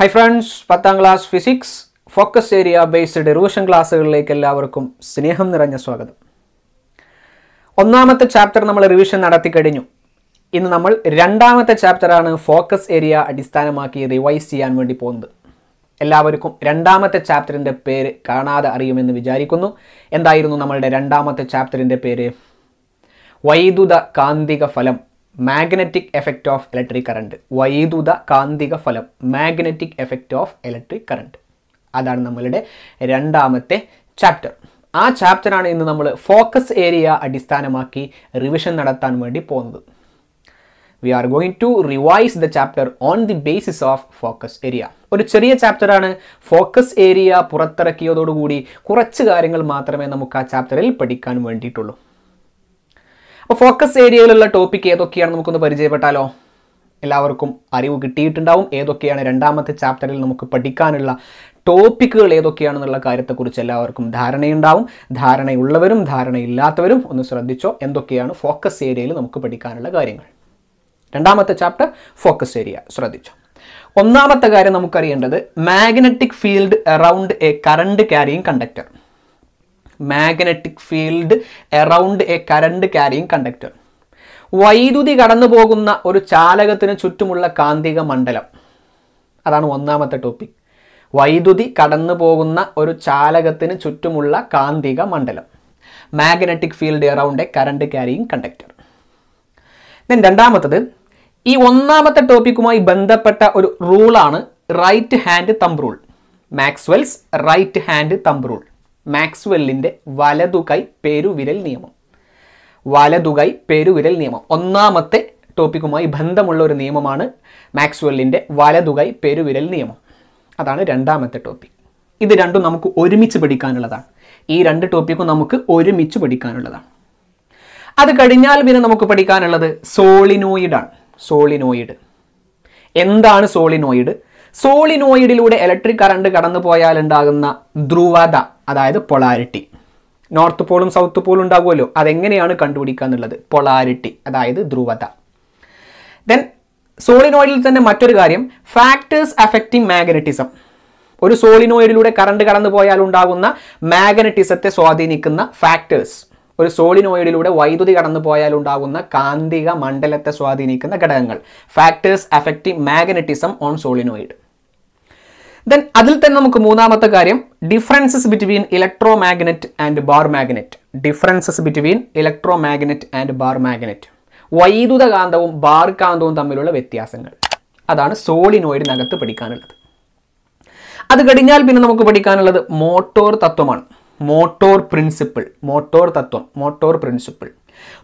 High friends പത്താം class physics focus area based derivation ക്ലാസ്സുകളിലേക്ക് എല്ലാവർക്കും സ്നേഹം നിറഞ്ഞ സ്വാഗതം ഒന്നാമത്തെ ചാപ്റ്റർ നമ്മൾ റിവിഷൻ നടത്തി കഴിഞ്ഞു ഇന്ന് നമ്മൾ രണ്ടാമത്തെ ചാപ്റ്ററാണ് ഫോക്കസ് ഏരിയ അടിസ്ഥാനമാക്കി റിവൈസ് ചെയ്യാൻ വേണ്ടി പോകുന്നത് എല്ലാവർക്കും രണ്ടാമത്തെ ചാപ്റ്ററിൻ്റെ പേര് കാണാതെ അറിയുമെന്ന് വിചാരിക്കുന്നു എന്തായിരുന്നു നമ്മളുടെ രണ്ടാമത്തെ ചാപ്റ്ററിൻ്റെ പേര് വൈദ്യുത കാന്തിക ഫലം magnetic effect of electric current വൈദ്യുത കാന്തിക ഫലം magnetic effect of electric current അതാണ് നമ്മളുടെ രണ്ടാമത്തെ ചാപ്റ്റർ ആ ചാപ്റ്ററാണ് ഇന്ന് നമ്മൾ ഫോക്കസ് ഏരിയ അടിസ്ഥാനമാക്കി റിവിഷൻ നടത്താൻ വേണ്ടി പോകുന്നത് we are going to revise the chapter on the basis of focus area ഒരു ചെറിയ ചാപ്റ്ററാണ് ഫോക്കസ് ഏരിയ പുറത്തിറക്കിയതോടുകൂടി കുറച്ച് കാര്യങ്ങൾ മാത്രമേ നമുക്ക് ആ ചാപ്റ്ററിൽ പഠിക്കാൻ വേണ്ടിയിട്ടുള്ളൂ അപ്പോൾ ഫോക്കസ് ഏരിയയിലുള്ള ടോപ്പിക് ഏതൊക്കെയാണ് നമുക്കൊന്ന് പരിചയപ്പെട്ടാലോ എല്ലാവർക്കും അറിവ് കിട്ടിയിട്ടുണ്ടാവും ഏതൊക്കെയാണ് രണ്ടാമത്തെ ചാപ്റ്ററിൽ നമുക്ക് പഠിക്കാനുള്ള ടോപ്പിക്കുകൾ ഏതൊക്കെയാണെന്നുള്ള കാര്യത്തെക്കുറിച്ച് എല്ലാവർക്കും ധാരണയുണ്ടാവും ധാരണയുള്ളവരും ധാരണയില്ലാത്തവരും ഒന്ന് ശ്രദ്ധിച്ചോ എന്തൊക്കെയാണ് ഫോക്കസ് ഏരിയയിൽ നമുക്ക് പഠിക്കാനുള്ള കാര്യങ്ങൾ രണ്ടാമത്തെ ചാപ്റ്റർ ഫോക്കസ് ഏരിയ ശ്രദ്ധിച്ചോ ഒന്നാമത്തെ കാര്യം നമുക്കറിയേണ്ടത് magnetic field around a current carrying conductor magnetic field around a current carrying conductor വൈദ്യുതി കടന്നു പോകുന്ന ഒരു ചാലകത്തിന് ചുറ്റുമുള്ള കാന്തിക മണ്ഡലം അതാണ് ഒന്നാമത്തെ ടോപ്പിക് വൈദ്യുതി കടന്നു പോകുന്ന ഒരു ചാലകത്തിന് ചുറ്റുമുള്ള കാന്തിക മണ്ഡലം magnetic field around a current carrying conductor then രണ്ടാമത്തത് ഈ ഒന്നാമത്തെ ടോപ്പിക്കുമായി ബന്ധപ്പെട്ട ഒരു റൂളാണ് right hand thumb rule Maxwell's right hand thumb rule മാക്സ്വെല്ലിൻ്റെ വലതുകൈ പെരുവിരൽ നിയമം വലതുകൈ പെരുവിരൽ നിയമം ഒന്നാമത്തെ ടോപ്പിക്കുമായി ബന്ധമുള്ള ഒരു നിയമമാണ് മാക്സ്വെല്ലിൻ്റെ വലതുകൈ പെരുവിരൽ നിയമം അതാണ് രണ്ടാമത്തെ ടോപ്പിക് ഇത് രണ്ടും നമുക്ക് ഒരുമിച്ച് പഠിക്കാനുള്ളതാണ് ഈ രണ്ട് ടോപ്പിക്കും നമുക്ക് ഒരുമിച്ച് പഠിക്കാനുള്ളതാണ് അത് കഴിഞ്ഞാൽ പിന്നെ നമുക്ക് പഠിക്കാനുള്ളത് സോളിനോയിഡാണ് സോളിനോയിഡ് എന്താണ് സോളിനോയിഡ് സോളിനോയിഡിലൂടെ ഇലക്ട്രിക് കറണ്ട് കടന്നു പോയാൽ ഉണ്ടാകുന്ന ധ്രുവത അതായത് പൊളാരിറ്റി നോർത്ത് പോളും സൗത്ത് പോളും ഉണ്ടാകുമല്ലോ അതെങ്ങനെയാണ് കണ്ടുപിടിക്കുക എന്നുള്ളത് പൊളാരിറ്റി അതായത് ധ്രുവത ദെൻ സോളിനോയിഡിൽ തന്നെ മറ്റൊരു കാര്യം ഫാക്ടേഴ്സ് അഫക്റ്റിംഗ് മാഗ്നറ്റിസം ഒരു സോളിനോയിഡിലൂടെ കറണ്ട് കടന്നു പോയാൽ ഉണ്ടാകുന്ന മാഗ്നറ്റിസത്തെ സ്വാധീനിക്കുന്ന ഫാക്ടേഴ്സ് ഒരു സോളിനോയിഡിലൂടെ വൈദ്യുതി കടന്നു പോയാൽ ഉണ്ടാകുന്ന കാന്തിക മണ്ഡലത്തെ സ്വാധീനിക്കുന്ന ഘടകങ്ങൾ factors affecting magnetism on solenoid then അതിൽ തന്നെ നമുക്ക് മൂന്നാമത്തെ കാര്യം differences between electromagnet and bar magnet differences between electromagnet and bar magnet വൈദ്യുത കാന്തവും ബാർ കാന്തവും തമ്മിലുള്ള വ്യത്യാസങ്ങൾ അതാണ് സോളിനോയിഡിനകത്ത് പഠിക്കാനുള്ളത് അത് കഴിഞ്ഞാൽ പിന്നെ നമുക്ക് പഠിക്കാനുള്ളത് മോട്ടോർ തത്വമാണ് മോട്ടോർ പ്രിൻസിപ്പിൾ മോട്ടോർ തത്വം motor principle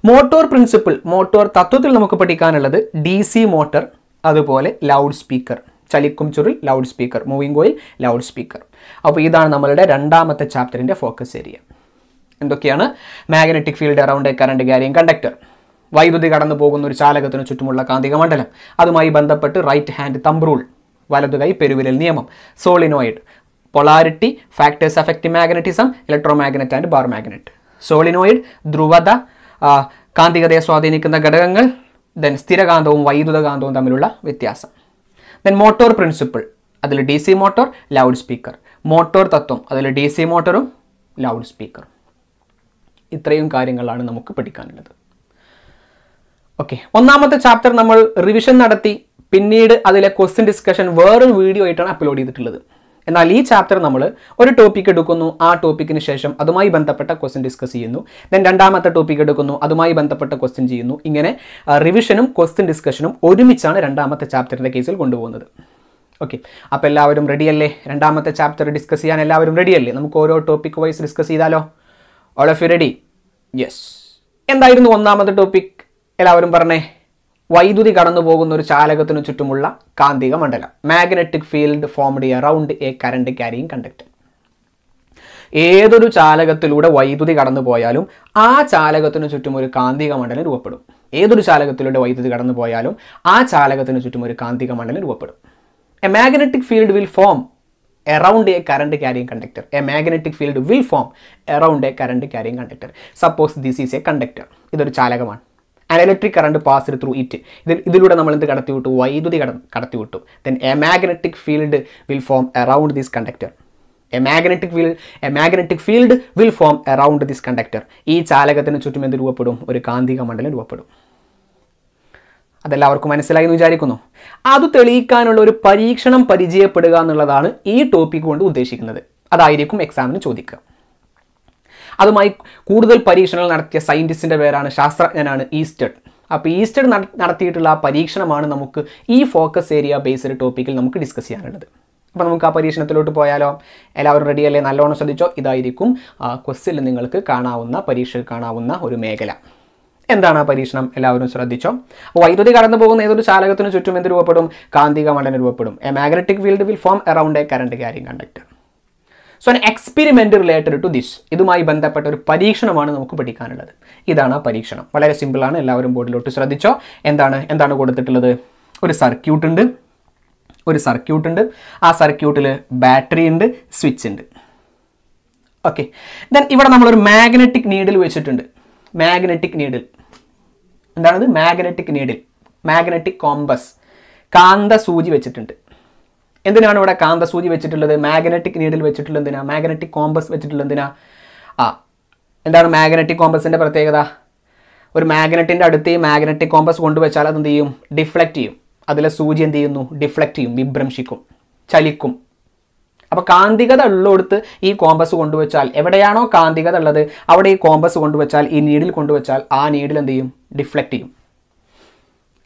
motor principle motor തത്വത്തിൽ നമുക്ക് പഠിക്കാനുള്ളത് ഡി സി മോട്ടോർ അതുപോലെ ലൗഡ് സ്പീക്കർ ചലിക്കും ചുരുൾ loud loudspeaker moving coil loudspeaker അപ്പോൾ ഇതാണ് നമ്മളുടെ രണ്ടാമത്തെ ചാപ്റ്ററിൻ്റെ ഫോക്കസ് ഏരിയ എന്തൊക്കെയാണ് magnetic field around a current carrying conductor വൈദ്യുതി കടന്നു പോകുന്ന ഒരു ചാലകത്തിന് ചുറ്റുമുള്ള കാന്തിക മണ്ഡലം അതുമായി ബന്ധപ്പെട്ട് റൈറ്റ് ഹാൻഡ് തമ്പ്രൂൾ റൂൾ വലതുകൈ പെരുവിരൽ നിയമം solenoid polarity factors affect magnetism electromagnet and bar magnet solenoid ധ്രുവത കാന്തികതയെ സ്വാധീനിക്കുന്ന ഘടകങ്ങൾ ദെൻ സ്ഥിരകാന്തവും വൈദ്യുതകാന്തവും തമ്മിലുള്ള വ്യത്യാസം ദെൻ മോട്ടോർ പ്രിൻസിപ്പിൾ അതിൽ D C motor loudspeaker motor തത്വം അതിൽ ഡി സി മോട്ടോറും ലൗഡ് സ്പീക്കർ ഇത്രയും കാര്യങ്ങളാണ് നമുക്ക് പഠിക്കാനുള്ളത് ഓക്കെ ഒന്നാമത്തെ ചാപ്റ്റർ നമ്മൾ റിവിഷൻ നടത്തി പിന്നീട് അതിലെ ക്വസ്റ്റ്യൻ ഡിസ്കഷൻ വേറൊരു വീഡിയോ ആയിട്ടാണ് അപ്ലോഡ് ചെയ്തിട്ടുള്ളത് എന്നാൽ ഈ ചാപ്റ്റർ നമ്മൾ ഒരു ടോപ്പിക് എടുക്കുന്നു ആ ടോപ്പിക്കിന് ശേഷം അതുമായി ബന്ധപ്പെട്ട ക്വസ്റ്റ്യൻ ഡിസ്കസ് ചെയ്യുന്നു ദെൻ രണ്ടാമത്തെ ടോപ്പിക് എടുക്കുന്നു അതുമായി ബന്ധപ്പെട്ട ക്വസ്റ്റ്യൻ ചെയ്യുന്നു ഇങ്ങനെ റിവിഷനും ക്വസ്റ്റ്യൻ ഡിസ്കഷനും ഒരുമിച്ചാണ് രണ്ടാമത്തെ ചാപ്റ്ററിൻ്റെ കേസിൽ കൊണ്ടുപോകുന്നത് ഓക്കെ അപ്പോൾ എല്ലാവരും റെഡിയല്ലേ രണ്ടാമത്തെ ചാപ്റ്റർ ഡിസ്കസ് ചെയ്യാൻ എല്ലാവരും റെഡിയല്ലേ നമുക്ക് ഓരോ ടോപ്പിക് വൈസ് ഡിസ്കസ് ചെയ്താലോ all of you ready yes എന്തായിരുന്നു ഒന്നാമത്തെ ടോപ്പിക് എല്ലാവരും പറഞ്ഞേ വൈദ്യുതി കടന്നു പോകുന്ന ഒരു ചാലകത്തിനു ചുറ്റുമുള്ള കാന്തിക മണ്ഡലം magnetic field formed around a current carrying conductor ഏതൊരു ചാലകത്തിലൂടെ വൈദ്യുതി കടന്നു പോയാലും ആ ചാലകത്തിനു ചുറ്റും ഒരു കാന്തിക മണ്ഡലം രൂപപ്പെടും ഏതൊരു ചാലകത്തിലൂടെ വൈദ്യുതി കടന്നു പോയാലും ആ ചാലകത്തിനു ചുറ്റും ഒരു കാന്തിക മണ്ഡലം രൂപപ്പെടും a magnetic field will form around a current carrying conductor a magnetic field will form around a current carrying conductor suppose this is a conductor ഇതൊരു ചാലകമാണ് and electric current passed through it ഇതിൽ ഇതിലൂടെ നമ്മൾ എന്ത് കടത്തി വിട്ടു വൈദ്യുതി കട കടത്തി വിട്ടു then a magnetic field will form around this conductor a magnetic field a magnetic field will form around this conductor ഈ ചാലകത്തിന് ചുറ്റും എന്ത് രൂപപ്പെടും ഒരു കാന്തിക മണ്ഡലം രൂപപ്പെടും അതെല്ലാവർക്കും മനസ്സിലായി എന്ന് വിചാരിക്കുന്നു അത് തെളിയിക്കാനുള്ള ഒരു പരീക്ഷണം പരിചയപ്പെടുക എന്നുള്ളതാണ് ഈ ടോപ്പിക് കൊണ്ട് ഉദ്ദേശിക്കുന്നത് അതായിരിക്കും എക്സാമിന് ചോദിക്കുക അതുമായി കൂടുതൽ പരീക്ഷണങ്ങൾ നടത്തിയ സയൻറ്റിസ്റ്റിൻ്റെ പേരാണ് ശാസ്ത്രജ്ഞനാണ് ഈസ്റ്റഡ് അപ്പോൾ ഈസ്റ്റർ നടത്തിയിട്ടുള്ള ആ പരീക്ഷണമാണ് നമുക്ക് ഈ ഫോക്കസ് ഏരിയ ബേസ്ഡ് ടോപ്പിക്കിൽ നമുക്ക് ഡിസ്കസ് ചെയ്യാനുള്ളത് അപ്പോൾ നമുക്ക് ആ പരീക്ഷണത്തിലോട്ട് പോയാലോ എല്ലാവരും റെഡി അല്ലേ നല്ലോണം ശ്രദ്ധിച്ചോ ഇതായിരിക്കും ക്വസ്റ്റിൽ നിങ്ങൾക്ക് കാണാവുന്ന പരീക്ഷ കാണാവുന്ന ഒരു മേഖല എന്താണ് ആ പരീക്ഷണം എല്ലാവരും ശ്രദ്ധിച്ചോ അപ്പോൾ വൈദ്യുതി കടന്നു പോകുന്ന ഏതൊരു ചാലകത്തിന് ചുറ്റും എന്ത് രൂപപ്പെടും കാന്തിക മണ്ഡലം രൂപപ്പെടും a magnetic field will form around a current carrying conductor so an experiment related to this ഇതുമായി ബന്ധപ്പെട്ട ഒരു പരീക്ഷണമാണ് നമുക്ക് പഠിക്കാനുള്ളത് ഇതാണ് ആ പരീക്ഷണം വളരെ സിമ്പിളാണ് എല്ലാവരും ബോർഡിലോട്ട് ശ്രദ്ധിച്ചോ എന്താണ് എന്താണ് കൊടുത്തിട്ടുള്ളത് ഒരു സർക്യൂട്ട് ഉണ്ട് ഒരു സർക്യൂട്ട് ഉണ്ട് ആ സർക്യൂട്ടിൽ ബാറ്ററി ഉണ്ട് സ്വിച്ച് ഉണ്ട് ഓക്കെ ദെൻ ഇവിടെ നമ്മളൊരു മാഗ്നറ്റിക് നീഡിൽ വെച്ചിട്ടുണ്ട് മാഗ്നറ്റിക് നീഡിൽ എന്താണത് മാഗ്നറ്റിക് നീഡിൽ മാഗ്നറ്റിക് കോമ്പസ് കാന്ത സൂചി വെച്ചിട്ടുണ്ട് എന്തിനാണ് ഇവിടെ കാന്തസൂചി വെച്ചിട്ടുള്ളത് മാഗ്നറ്റിക് നീഡിൽ വെച്ചിട്ടുള്ളത് എന്തിനാ മാഗ്നറ്റിക് കോമ്പസ് വെച്ചിട്ടുള്ളത് എന്തിനാ ആ എന്താണ് മാഗ്നറ്റിക് കോമ്പസിൻ്റെ പ്രത്യേകത ഒരു മാഗ്നറ്റിൻ്റെ അടുത്ത് ഈ മാഗ്നറ്റിക് കോമ്പസ് കൊണ്ടുവച്ചാൽ അത് എന്ത് ചെയ്യും ഡിഫ്ലക്റ്റ് ചെയ്യും അതിലെ സൂചി എന്ത് ചെയ്യുന്നു ഡിഫ്ലക്റ്റ് ചെയ്യും വിഭ്രംശിക്കും ചലിക്കും അപ്പോൾ കാന്തികത ഉള്ളിടത്ത് ഈ കോമ്പസ് കൊണ്ടുവച്ചാൽ എവിടെയാണോ കാന്തികത ഉള്ളത് അവിടെ ഈ കോമ്പസ് കൊണ്ടുവച്ചാൽ ഈ നീഡിൽ കൊണ്ടുവച്ചാൽ ആ നീഡിൽ എന്ത് ചെയ്യും ഡിഫ്ലക്റ്റ് ചെയ്യും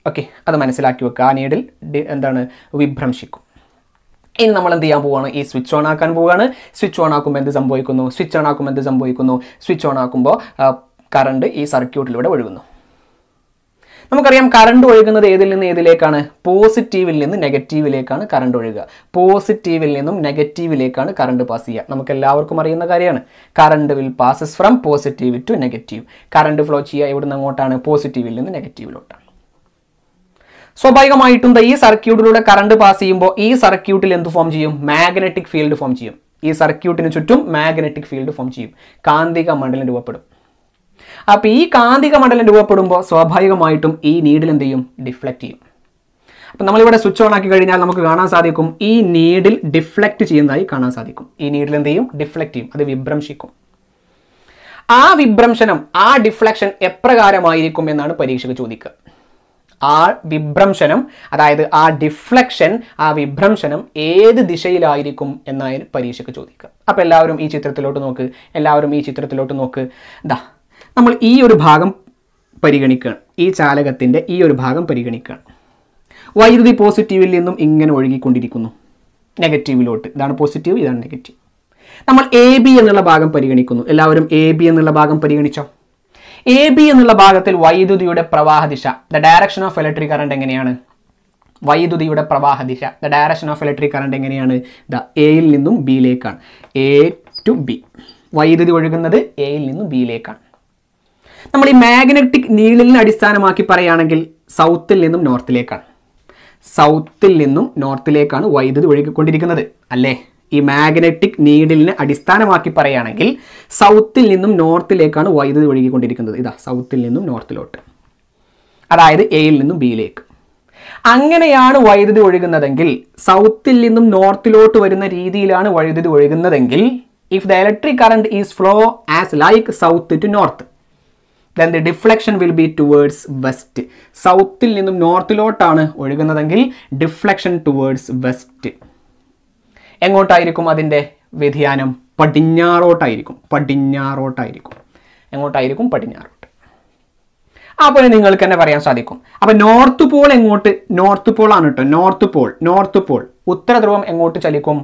ഓക്കെ അത് മനസ്സിലാക്കി വെക്കുക ആ നീഡിൽ എന്താണ് വിഭ്രംശിക്കും ഇനി നമ്മൾ എന്ത് ചെയ്യാൻ പോവുകയാണ് ഈ സ്വിച്ച് ഓൺ ആക്കാൻ പോവുകയാണ് സ്വിച്ച് ഓൺ ആക്കുമ്പോൾ എന്ത് സംഭവിക്കുന്നു സ്വിച്ച് ഓൺ ആക്കുമ്പോൾ എന്ത് സംഭവിക്കുന്നു സ്വിച്ച് ഓൺ ആക്കുമ്പോൾ കറണ്ട് ഈ സർക്യൂട്ടിലൂടെ ഒഴുകുന്നു നമുക്കറിയാം കറണ്ട് ഒഴുകുന്നത് ഏതിൽ നിന്ന് ഏതിലേക്കാണ് പോസിറ്റീവിൽ നിന്ന് നെഗറ്റീവിലേക്കാണ് കറണ്ട് ഒഴുകുക പോസിറ്റീവിൽ നിന്നും നെഗറ്റീവിലേക്കാണ് കറണ്ട് പാസ് ചെയ്യുക നമുക്ക് എല്ലാവർക്കും അറിയുന്ന കാര്യമാണ് current will passes from positive to negative current flow ചെയ്യുക എവിടെ നിന്ന് അങ്ങോട്ടാണ് പോസിറ്റീവിൽ നിന്ന് നെഗറ്റീവിലോട്ടാണ് സ്വാഭാവികമായിട്ടും ഈ സർക്യൂട്ടിലൂടെ കറണ്ട് പാസ് ചെയ്യുമ്പോൾ ഈ സർക്യൂട്ടിൽ എന്ത് ഫോം ചെയ്യും മാഗ്നറ്റിക് ഫീൽഡ് ഫോം ചെയ്യും ഈ സർക്യൂട്ടിന് ചുറ്റും മാഗ്നറ്റിക് ഫീൽഡ് ഫോം ചെയ്യും കാന്തിക മണ്ഡലം രൂപപ്പെടും അപ്പോൾ ഈ കാന്തിക മണ്ഡലം രൂപപ്പെടുമ്പോൾ സ്വാഭാവികമായിട്ടും ഈ നീഡിൽ എന്ത് ചെയ്യും ഡിഫ്ലക്റ്റ് ചെയ്യും അപ്പൊ നമ്മളിവിടെ സ്വിച്ച് ഓൺ ആക്കി കഴിഞ്ഞാൽ നമുക്ക് കാണാൻ സാധിക്കും ഈ നീഡിൽ ഡിഫ്ലക്റ്റ് ചെയ്യുന്നതായി കാണാൻ സാധിക്കും ഈ നീഡിൽ എന്ത് ചെയ്യും ഡിഫ്ലക്റ്റ് ചെയ്യും അത് വിഭ്രംശിക്കും ആ വിഭ്രംശനം ആ ഡിഫ്ലക്ഷൻ എപ്രകാരമായിരിക്കും എന്നാണ് പരീക്ഷയ്ക്ക് ചോദിക്കുക ആ വിഭ്രംശനം അതായത് ആ ഡിഫ്ലക്ഷൻ ആ വിഭ്രംശനം ഏത് ദിശയിലായിരിക്കും എന്നായാലും പരീക്ഷയ്ക്ക് ചോദിക്കുക അപ്പോൾ എല്ലാവരും ഈ ചിത്രത്തിലോട്ട് നോക്ക് എല്ലാവരും ഈ ചിത്രത്തിലോട്ട് നോക്ക് ദാ നമ്മൾ ഈ ഒരു ഭാഗം പരിഗണിക്കുകയാണ് ഈ ചാലകത്തിൻ്റെ ഈ ഒരു ഭാഗം പരിഗണിക്കുകയാണ് വൈദ്യുതി പോസിറ്റീവിൽ നിന്നും ഇങ്ങനെ ഒഴുകിക്കൊണ്ടിരിക്കുന്നു നെഗറ്റീവിലോട്ട് ഇതാണ് പോസിറ്റീവ് ഇതാണ് നെഗറ്റീവ് നമ്മൾ എ ബി എന്നുള്ള ഭാഗം പരിഗണിക്കുന്നു എല്ലാവരും എ ബി എന്നുള്ള ഭാഗം പരിഗണിച്ചോ എ ബി എന്നുള്ള ഭാഗത്തിൽ വൈദ്യുതിയുടെ പ്രവാഹ ദിശ the direction of electric current എങ്ങനെയാണ് വൈദ്യുതിയുടെ പ്രവാഹ ദിശ the direction of electric current എങ്ങനെയാണ് ദ എയിൽ നിന്നും ബിയിലേക്കാണ് എ ടു ബി വൈദ്യുതി ഒഴുകുന്നത് എയിൽ നിന്നും ബിയിലേക്കാണ് നമ്മൾ ഈ മാഗ്നറ്റിക് നീളിലിനെ അടിസ്ഥാനമാക്കി പറയുകയാണെങ്കിൽ സൗത്തിൽ നിന്നും നോർത്തിലേക്കാണ് സൗത്തിൽ നിന്നും നോർത്തിലേക്കാണ് വൈദ്യുതി ഒഴുകിക്കൊണ്ടിരിക്കുന്നത് അല്ലേ ഈ മാഗ്നറ്റിക് നീഡിലിനെ അടിസ്ഥാനമാക്കി പറയുകയാണെങ്കിൽ സൗത്തിൽ നിന്നും നോർത്തിലേക്കാണ് വൈദ്യുതി ഒഴുകിക്കൊണ്ടിരിക്കുന്നത് ഇതാ സൗത്തിൽ നിന്നും നോർത്തിലോട്ട് അതായത് എയിൽ നിന്നും ബിയിലേക്ക് അങ്ങനെയാണ് വൈദ്യുതി ഒഴുകുന്നതെങ്കിൽ സൗത്തിൽ നിന്നും നോർത്തിലോട്ട് വരുന്ന രീതിയിലാണ് വൈദ്യുതി ഒഴുകുന്നതെങ്കിൽ if the electric current is flow as like south to north then the deflection will be towards west സൗത്തിൽ നിന്നും നോർത്തിലോട്ടാണ് ഒഴുകുന്നതെങ്കിൽ ഡിഫ്ലക്ഷൻ ടുവേർഡ്സ് വെസ്റ്റ് എങ്ങോട്ടായിരിക്കും അതിൻ്റെ വ്യതിയാനം പടിഞ്ഞാറോട്ടായിരിക്കും പടിഞ്ഞാറോട്ടായിരിക്കും എങ്ങോട്ടായിരിക്കും പടിഞ്ഞാറോട്ട് അപ്പോൾ നിങ്ങൾക്ക് തന്നെ പറയാൻ സാധിക്കും അപ്പോൾ നോർത്ത് പോൾ എങ്ങോട്ട് നോർത്ത് പോൾ ആണ് കേട്ടോ നോർത്ത് പോൾ നോർത്ത് പോൾ ഉത്തരധ്രുവം എങ്ങോട്ട് ചലിക്കും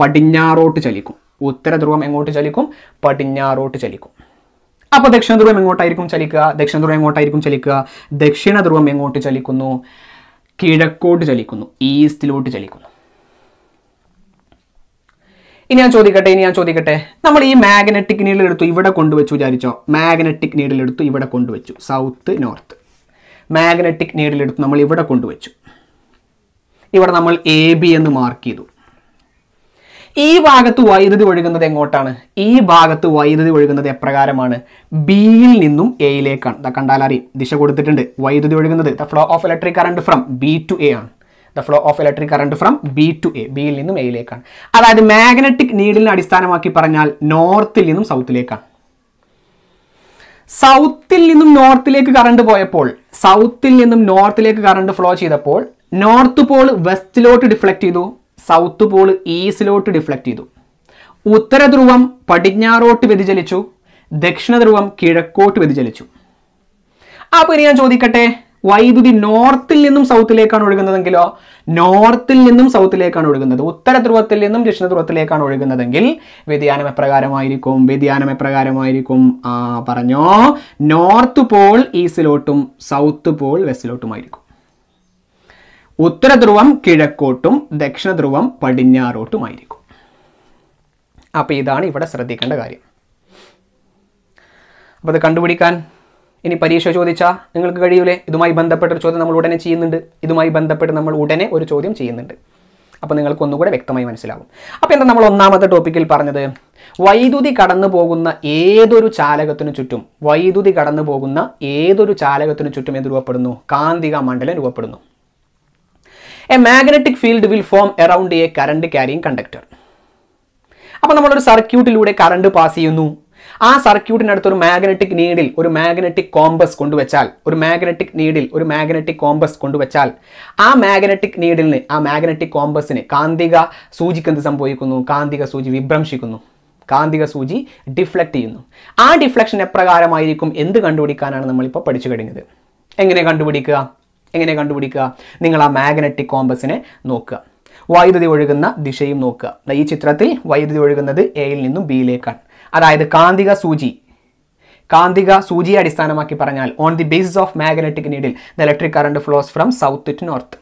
പടിഞ്ഞാറോട്ട് ചലിക്കും ഉത്തരധ്രുവം എങ്ങോട്ട് ചലിക്കും പടിഞ്ഞാറോട്ട് ചലിക്കും അപ്പോൾ ദക്ഷിണധ്രുവം എങ്ങോട്ടായിരിക്കും ചലിക്കുക ദക്ഷിണധ്രുവം എങ്ങോട്ടായിരിക്കും ചലിക്കുക ദക്ഷിണധ്രുവം എങ്ങോട്ട് ചലിക്കുന്നു കിഴക്കോട്ട് ചലിക്കുന്നു ഈസ്റ്റിലോട്ട് ചലിക്കുന്നു ഇനി ഞാൻ ചോദിക്കട്ടെ ഇനി ഞാൻ ചോദിക്കട്ടെ നമ്മൾ ഈ മാഗ്നറ്റിക് നീഡിൽ എടുത്തു ഇവിടെ കൊണ്ടുവച്ചു വിചാരിച്ചോ മാഗ്നറ്റിക് നീഡിൽ എടുത്തു ഇവിടെ കൊണ്ടുവച്ചു സൗത്ത് നോർത്ത് മാഗ്നറ്റിക് നീഡിൽ എടുത്ത് നമ്മൾ ഇവിടെ കൊണ്ടുവച്ചു ഇവിടെ നമ്മൾ എ ബി എന്ന് മാർക്ക് ചെയ്തു ഈ ഭാഗത്ത് വൈദ്യുതി ഒഴുകുന്നത് എങ്ങോട്ടാണ് ഈ ഭാഗത്ത് വൈദ്യുതി ഒഴുകുന്നത് എപ്രകാരമാണ് ബിയിൽ നിന്നും എയിലേക്കാണ് കണ്ടാലറിയും ദിശ കൊടുത്തിട്ടുണ്ട് വൈദ്യുതി ഒഴുകുന്നത് the flow of electric current from B to A ആണ് the flow of electric current from B to A ബിയിൽ നിന്നും എയിലേക്കാണ് അതായത് മാഗ്നറ്റിക് നീഡിലിനെ അടിസ്ഥാനമാക്കി പറഞ്ഞാൽ നോർത്തിൽ നിന്നും സൗത്തിലേക്കാണ് സൗത്തിൽ നിന്നും നോർത്തിലേക്ക് കറണ്ട് പോയപ്പോൾ സൗത്തിൽ നിന്നും നോർത്തിലേക്ക് കറണ്ട് ഫ്ലോ ചെയ്തപ്പോൾ നോർത്ത് പോൾ വെസ്റ്റിലോട്ട് ഡിഫ്ലക്റ്റ് ചെയ്തു സൗത്ത് പോൾ ഈസ്റ്റിലോട്ട് ഡിഫ്ലക്റ്റ് ചെയ്തു ഉത്തര ധ്രുവം പടിഞ്ഞാറോട്ട് വ്യതിചലിച്ചു ദക്ഷിണ ധ്രുവം കിഴക്കോട്ട് വ്യതിചലിച്ചു അപ്പോൾ ഇനി ഞാൻ ചോദിക്കട്ടെ വൈദ്യുതി നോർത്തിൽ നിന്നും സൗത്തിലേക്കാണ് ഒഴുകുന്നതെങ്കിലോ നോർത്തിൽ നിന്നും സൗത്തിലേക്കാണ് ഒഴുകുന്നത് ഉത്തര ധ്രുവത്തിൽ നിന്നും ദക്ഷിണ ധ്രുവത്തിലേക്കാണ് ഒഴുകുന്നതെങ്കിൽ വ്യതിയാനം എപ്രകാരമായിരിക്കും വ്യതിയാനം എപ്രകാരമായിരിക്കും ആ പറഞ്ഞോ നോർത്ത് പോൾ ഈസ്റ്റിലോട്ടും സൗത്ത് പോൾ വെസ്റ്റിലോട്ടുമായിരിക്കും ഉത്തര ധ്രുവം കിഴക്കോട്ടും ദക്ഷിണ ധ്രുവം പടിഞ്ഞാറോട്ടുമായിരിക്കും അപ്പോൾ ഇതാണ് ഇവിടെ ശ്രദ്ധിക്കേണ്ട കാര്യം അപ്പോൾ അത് കണ്ടുപിടിക്കാൻ ഇനി പരീക്ഷ ചോദിച്ചാൽ നിങ്ങൾക്ക് കഴിയൂലേ ഇതുമായി ബന്ധപ്പെട്ട ഒരു ചോദ്യം നമ്മൾ ഉടനെ ചെയ്യുന്നുണ്ട് ഇതുമായി ബന്ധപ്പെട്ട് നമ്മൾ ഉടനെ ഒരു ചോദ്യം ചെയ്യുന്നുണ്ട് അപ്പോൾ നിങ്ങൾക്ക് ഒന്നുകൂടെ വ്യക്തമായി മനസ്സിലാവും അപ്പോൾ എന്താ നമ്മൾ ഒന്നാമത്തെ ടോപ്പിക്കിൽ പറഞ്ഞത് വൈദ്യുതി കടന്നു പോകുന്ന ഏതൊരു ചാലകത്തിനു ചുറ്റും വൈദ്യുതി കടന്നു പോകുന്ന ഏതൊരു ചാലകത്തിനു ചുറ്റും എന്ത് രൂപപ്പെടുന്നു കാന്തിക മണ്ഡലം രൂപപ്പെടുന്നു a magnetic field will form around a current carrying conductor അപ്പോൾ നമ്മളൊരു സർക്യൂട്ടിലൂടെ കറണ്ട് പാസ് ചെയ്യുന്നു ആ സർക്യൂട്ടിനടുത്ത് ഒരു മാഗ്നറ്റിക് നീഡിൽ ഒരു മാഗ്നറ്റിക് കോമ്പസ് കൊണ്ടുവച്ചാൽ ഒരു മാഗ്നറ്റിക് നീഡിൽ ഒരു മാഗ്നറ്റിക് കോമ്പസ് കൊണ്ടുവച്ചാൽ ആ മാഗ്നറ്റിക് നീഡിലിന് ആ മാഗ്നറ്റിക് കോമ്പസിന് കാന്തിക സൂചിക്ക് എന്ത് സംഭവിക്കുന്നു കാന്തിക സൂചി വിഭ്രംശിക്കുന്നു കാന്തിക സൂചി ഡിഫ്ലക്റ്റ് ചെയ്യുന്നു ആ ഡിഫ്ലക്ഷൻ എപ്രകാരമായിരിക്കും എന്ത് കണ്ടുപിടിക്കാനാണ് നമ്മളിപ്പോൾ പഠിച്ചു കഴിഞ്ഞത് എങ്ങനെ കണ്ടുപിടിക്കുക എങ്ങനെ കണ്ടുപിടിക്കുക നിങ്ങൾ ആ മാഗ്നറ്റിക് കോമ്പസിനെ നോക്കുക വൈദ്യുതി ഒഴുകുന്ന ദിശയും നോക്കുക ഈ ചിത്രത്തിൽ വൈദ്യുതി ഒഴുകുന്നത് എയിൽ നിന്നും ബിയിലേക്കാണ് അതായത് കാന്തിക സൂചി കാന്തിക സൂചിയെ അടിസ്ഥാനമാക്കി പറഞ്ഞാൽ on the basis of magnetic needle the electric current flows from south to north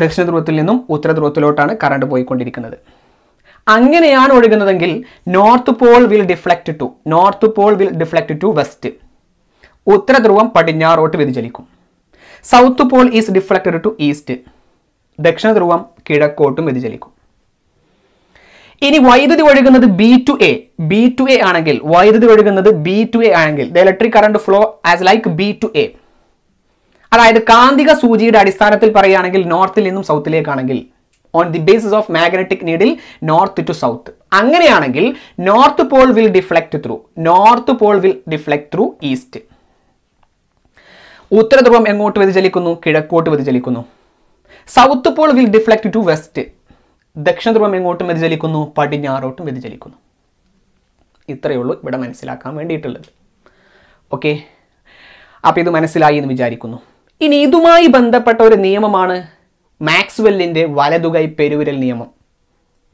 ദക്ഷിണ ധ്രുവത്തിൽ നിന്നും ഉത്തര ധ്രുവത്തിലോട്ടാണ് കറണ്ട് പോയിക്കൊണ്ടിരിക്കുന്നത് അങ്ങനെയാണ് ഒഴുകുന്നതെങ്കിൽ north pole will deflect to north pole will deflect to west ഉത്തര ധ്രുവം പടിഞ്ഞാറോട്ട് വ്യതിചലിക്കും south pole is deflected to east ദക്ഷിണ ധ്രുവം കിഴക്കോട്ടും വ്യതിചലിക്കും ഇനി വൈദ്യുതി ഒഴുകുന്നത് B to A B to A ആണെങ്കിൽ വൈദ്യുതി ഒഴുകുന്നത് ബി ടു എ ആണെങ്കിൽ the electric current flow as like B to A അതായത് കാന്തിക സൂചിയുടെ അടിസ്ഥാനത്തിൽ പറയുകയാണെങ്കിൽ നോർത്തിൽ നിന്നും സൗത്തിലേക്കാണെങ്കിൽ on the basis of magnetic needle north to south അങ്ങനെയാണെങ്കിൽ north pole will deflect through north pole will deflect through east ഉത്തരധ്രുവം എങ്ങോട്ട് വ്യതിചലിക്കുന്നു കിഴക്കോട്ട് വ്യതിചലിക്കുന്നു south pole will deflect to west ദക്ഷിണധ്രുവം എങ്ങോട്ടും വ്യതിചലിക്കുന്നു പടിഞ്ഞാറോട്ടും വ്യതിചലിക്കുന്നു ഇത്രയേ ഉള്ളൂ ഇവിടെ മനസ്സിലാക്കാൻ വേണ്ടിയിട്ടുള്ളത് ഓക്കെ അപ്പോൾ ഇത് മനസ്സിലായി എന്ന് വിചാരിക്കുന്നു ഇനി ഇതുമായി ബന്ധപ്പെട്ട ഒരു നിയമമാണ് മാക്സ്വെല്ലിൻ്റെ വലതുകൈ പെരുവിരൽ നിയമം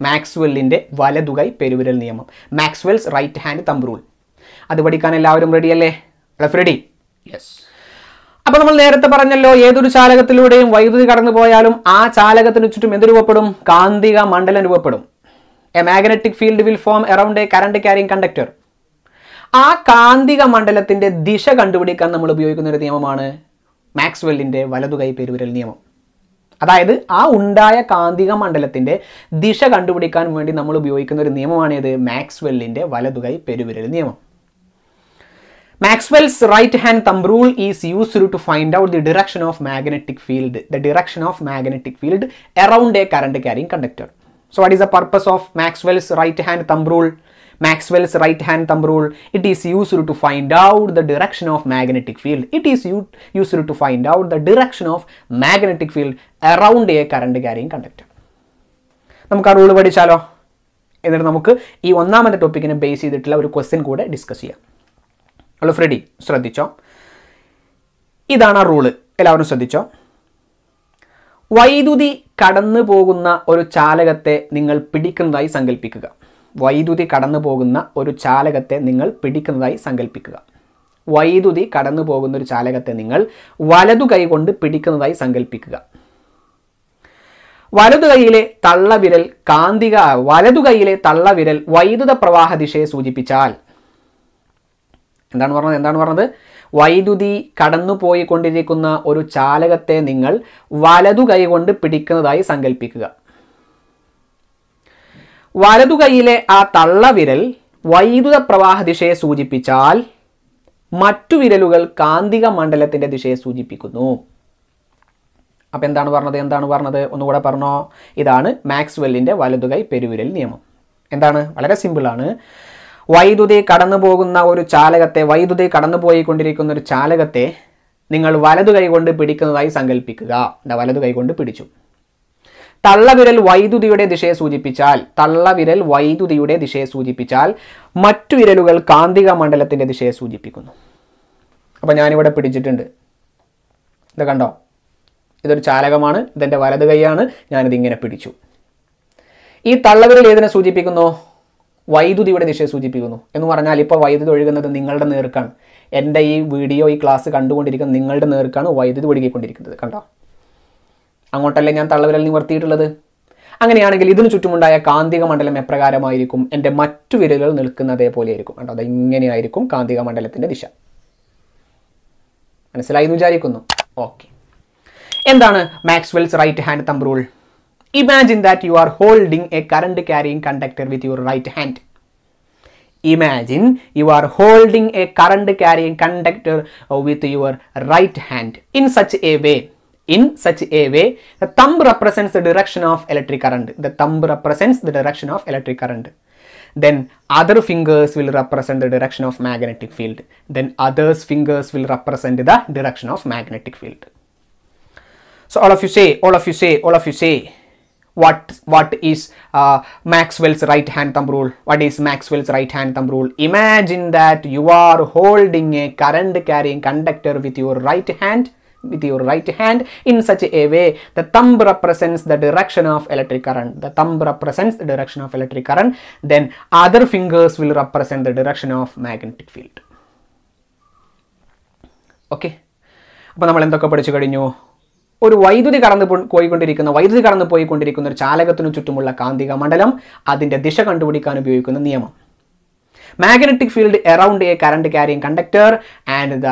മാക്സ്വെല്ലിൻ്റെ വലതുകൈ പെരുവിരൽ നിയമം Maxwell's right hand thumb rule അത് പഠിക്കാൻ എല്ലാവരും റെഡി അല്ലേ റെഫ് റെഡി യെസ് അപ്പൊ നമ്മൾ നേരത്തെ പറഞ്ഞല്ലോ ഏതൊരു ചാലകത്തിലൂടെയും വൈദ്യുതി കടന്നു പോയാലും ആ ചാലകത്തിന് ചുറ്റും എന്ത് രൂപപ്പെടും കാന്തിക മണ്ഡലം രൂപപ്പെടും a magnetic field will form around a current carrying conductor ആ കാന്തിക മണ്ഡലത്തിന്റെ ദിശ കണ്ടുപിടിക്കാൻ നമ്മൾ ഉപയോഗിക്കുന്ന ഒരു നിയമമാണ് മാക്സ്വെല്ലിന്റെ വലതുകൈ പെരുവിരൽ നിയമം അതായത് ആ ഉണ്ടായ കാന്തിക മണ്ഡലത്തിന്റെ ദിശ കണ്ടുപിടിക്കാൻ വേണ്ടി നമ്മൾ ഉപയോഗിക്കുന്ന ഒരു നിയമമാണേത് മാക്സ്വെല്ലിന്റെ വലതുകൈ പെരുവിരൽ നിയമം Maxwell's right hand thumb rule is used to find out the direction of magnetic field the direction of magnetic field around a current carrying conductor so what is the purpose of Maxwell's right hand thumb rule Maxwell's right hand thumb rule it is used to find out the direction of magnetic field it is used to find out the direction of magnetic field around a current carrying conductor നമുക്ക് ആ rule പഠിച്ചാലോ എന്നിട്ട് നമുക്ക് ഈ ഒന്നാമത്തെ ടോപ്പിക്കിനെ base ചെയ്തിട്ടുള്ള ഒരു question കൂടെ discuss ചെയ്യാം ഹലോ ഫ്രെഡി ശ്രദ്ധിച്ചോ ഇതാണ് ആ റൂള് എല്ലാവരും ശ്രദ്ധിച്ചോ വൈദ്യുതി കടന്നു പോകുന്ന ഒരു ചാലകത്തെ നിങ്ങൾ പിടിക്കുന്നതായി സങ്കല്പിക്കുക വൈദ്യുതി കടന്നു പോകുന്ന ഒരു ചാലകത്തെ നിങ്ങൾ പിടിക്കുന്നതായി സങ്കല്പിക്കുക വൈദ്യുതി കടന്നു പോകുന്ന ഒരു ചാലകത്തെ നിങ്ങൾ വലതു കൈകൊണ്ട് പിടിക്കുന്നതായി സങ്കല്പിക്കുക വലതു കൈയിലെ തള്ളവിരൽ കാന്തിക വലതു കൈയിലെ തള്ളവിരൽ വൈദ്യുത പ്രവാഹ ദിശയെ സൂചിപ്പിച്ചാൽ എന്താണ് പറഞ്ഞത് എന്താണ് പറഞ്ഞത് വൈദ്യുതി കടന്നു പോയിക്കൊണ്ടിരിക്കുന്ന ഒരു ചാലകത്തെ നിങ്ങൾ വലതു കൈകൊണ്ട് പിടിക്കുന്നതായി സങ്കല്പിക്കുക വലതു കൈയിലെ ആ തള്ളവിരൽ വൈദ്യുത പ്രവാഹ ദിശയെ സൂചിപ്പിച്ചാൽ മറ്റു വിരലുകൾ കാന്തിക മണ്ഡലത്തിന്റെ ദിശയെ സൂചിപ്പിക്കുന്നു അപ്പോൾ എന്താണ് പറഞ്ഞത് എന്താണ് പറഞ്ഞത് ഒന്നുകൂടെ പറഞ്ഞോ ഇതാണ് മാക്സ്വെല്ലിന്റെ വലതുകൈ പെരുവിരൽ നിയമം എന്താണ് വളരെ സിമ്പിളാണ് വൈദ്യുതി കടന്നു പോകുന്ന ഒരു ചാലകത്തെ വൈദ്യുതി കടന്നു പോയിക്കൊണ്ടിരിക്കുന്ന ഒരു ചാലകത്തെ നിങ്ങൾ വലതു കൈകൊണ്ട് പിടിക്കുന്നതായി സങ്കല്പിക്കുക വലതു കൈകൊണ്ട് പിടിച്ചു തള്ളവിരൽ വൈദ്യുതിയുടെ ദിശയെ സൂചിപ്പിച്ചാൽ തള്ളവിരൽ വൈദ്യുതിയുടെ ദിശയെ സൂചിപ്പിച്ചാൽ മറ്റു വിരലുകൾ കാന്തിക മണ്ഡലത്തിൻ്റെ ദിശയെ സൂചിപ്പിക്കുന്നു അപ്പോൾ ഞാനിവിടെ പിടിച്ചിട്ടുണ്ട് ഇത് കണ്ടോ ഇതൊരു ചാലകമാണ് ഇതെൻ്റെ വലതു കൈയാണ് ഞാനിതിങ്ങനെ പിടിച്ചു ഈ തള്ളവിരൽ ഏതിനെ സൂചിപ്പിക്കുന്നു വൈദ്യുതിയുടെ ദിശയെ സൂചിപ്പിക്കുന്നു എന്ന് പറഞ്ഞാൽ ഇപ്പോൾ വൈദ്യുതി ഒഴുകുന്നത് നിങ്ങളുടെ നേർക്കാണ് എൻ്റെ ഈ വീഡിയോ ഈ ക്ലാസ് കണ്ടുകൊണ്ടിരിക്കുന്ന നിങ്ങളുടെ നേർക്കാണ് വൈദ്യുതി ഒഴുകിക്കൊണ്ടിരിക്കുന്നത് കണ്ടോ അങ്ങോട്ടല്ലേ ഞാൻ തള്ളവിരൽ നിവർത്തിയിട്ടുള്ളത് അങ്ങനെയാണെങ്കിൽ ഇതിനു ചുറ്റുമുണ്ടായ കാന്തിക മണ്ഡലം എപ്രകാരമായിരിക്കും എൻ്റെ മറ്റു വിരലുകൾ നിൽക്കുന്ന പോലെ ആയിരിക്കും കണ്ടോ അത് ഇങ്ങനെയായിരിക്കും കാന്തിക മണ്ഡലത്തിൻ്റെ ദിശ മനസ്സിലായി എന്ന് വിചാരിക്കുന്നു ഓക്കെ എന്താണ് Maxwell's right hand thumb rule Imagine that you are holding a current carrying conductor with your right hand. Imagine you are holding a current carrying conductor uh, with your right hand in such a way. In such a way, the thumb represents the direction of electric current. The thumb represents the direction of electric current. Then other fingers will represent the direction of magnetic field. Then others fingers will represent the direction of magnetic field. So all of you say, all of you say, all of you say, what what is uh, Maxwell's right hand thumb rule? What is Maxwell's right hand thumb rule? Imagine that you are holding a current carrying conductor with your right hand with your right hand in such a way the thumb represents the direction of electric current the thumb represents the direction of electric current then other fingers will represent the direction of magnetic field okay അപ്പോൾ നമ്മൾ എന്തൊക്കെ പഠിച്ചു കഴിഞ്ഞു ഒരു വൈദ്യുതി കടന്നു പോയിക്കൊണ്ടിരിക്കുന്ന വൈദ്യുതി കടന്നു പോയിക്കൊണ്ടിരിക്കുന്ന ഒരു ചാലകത്തിനു ചുറ്റുമുള്ള കാന്തിക മണ്ഡലം അതിൻ്റെ ദിശ കണ്ടുപിടിക്കാൻ ഉപയോഗിക്കുന്ന നിയമം magnetic field around a current carrying conductor and the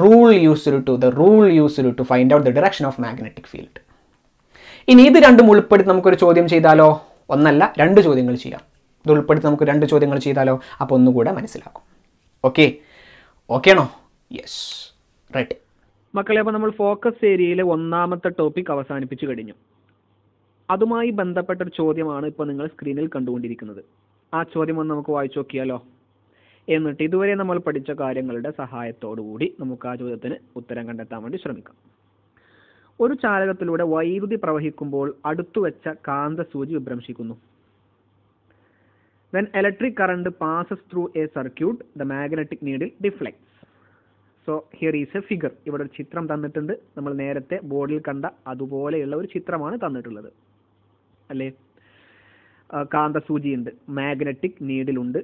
rule used to the rule used to find out the direction of magnetic field ഇനി ഇത് രണ്ടും ഉൾപ്പെടുത്തി നമുക്കൊരു ചോദ്യം ചെയ്താലോ ഒന്നല്ല രണ്ട് ചോദ്യങ്ങൾ ചെയ്യാം ഇത് ഉൾപ്പെടുത്തി നമുക്ക് രണ്ട് ചോദ്യങ്ങൾ ചെയ്താലോ അപ്പോൾ ഒന്നുകൂടെ മനസ്സിലാക്കും ഓക്കെ ഓക്കെ ആണോ യെസ് റൈറ്റ് മക്കളെ അപ്പോൾ നമ്മൾ ഫോക്കസ് ഏരിയയിലെ ഒന്നാമത്തെ ടോപ്പിക് അവസാനിപ്പിച്ചു കഴിഞ്ഞു അതുമായി ബന്ധപ്പെട്ട ഒരു ചോദ്യമാണ് ഇപ്പോൾ നിങ്ങൾ സ്ക്രീനിൽ കണ്ടുകൊണ്ടിരിക്കുന്നത് ആ ചോദ്യം ഒന്ന് നമുക്ക് വായിച്ചു നോക്കിയാലോ എന്നിട്ട് ഇതുവരെ നമ്മൾ പഠിച്ച കാര്യങ്ങളുടെ കൂടി നമുക്ക് ആ ചോദ്യത്തിന് ഉത്തരം കണ്ടെത്താൻ വേണ്ടി ശ്രമിക്കാം ഒരു ചാലകത്തിലൂടെ വൈദ്യുതി പ്രവഹിക്കുമ്പോൾ അടുത്തു വെച്ച കാന്ത സൂചി വിഭ്രംശിക്കുന്നു when electric current passes through a circuit the magnetic needle deflects so here is a figure ഇവിടെ ഒരു ചിത്രം തന്നിട്ടുണ്ട് നമ്മൾ നേരത്തെ ബോർഡിൽ കണ്ട അതുപോലെയുള്ള ഒരു ചിത്രമാണ് തന്നിട്ടുള്ളത് അല്ലേ കാന്തസൂചിയുണ്ട് മാഗ്നറ്റിക് നീഡിലുണ്ട്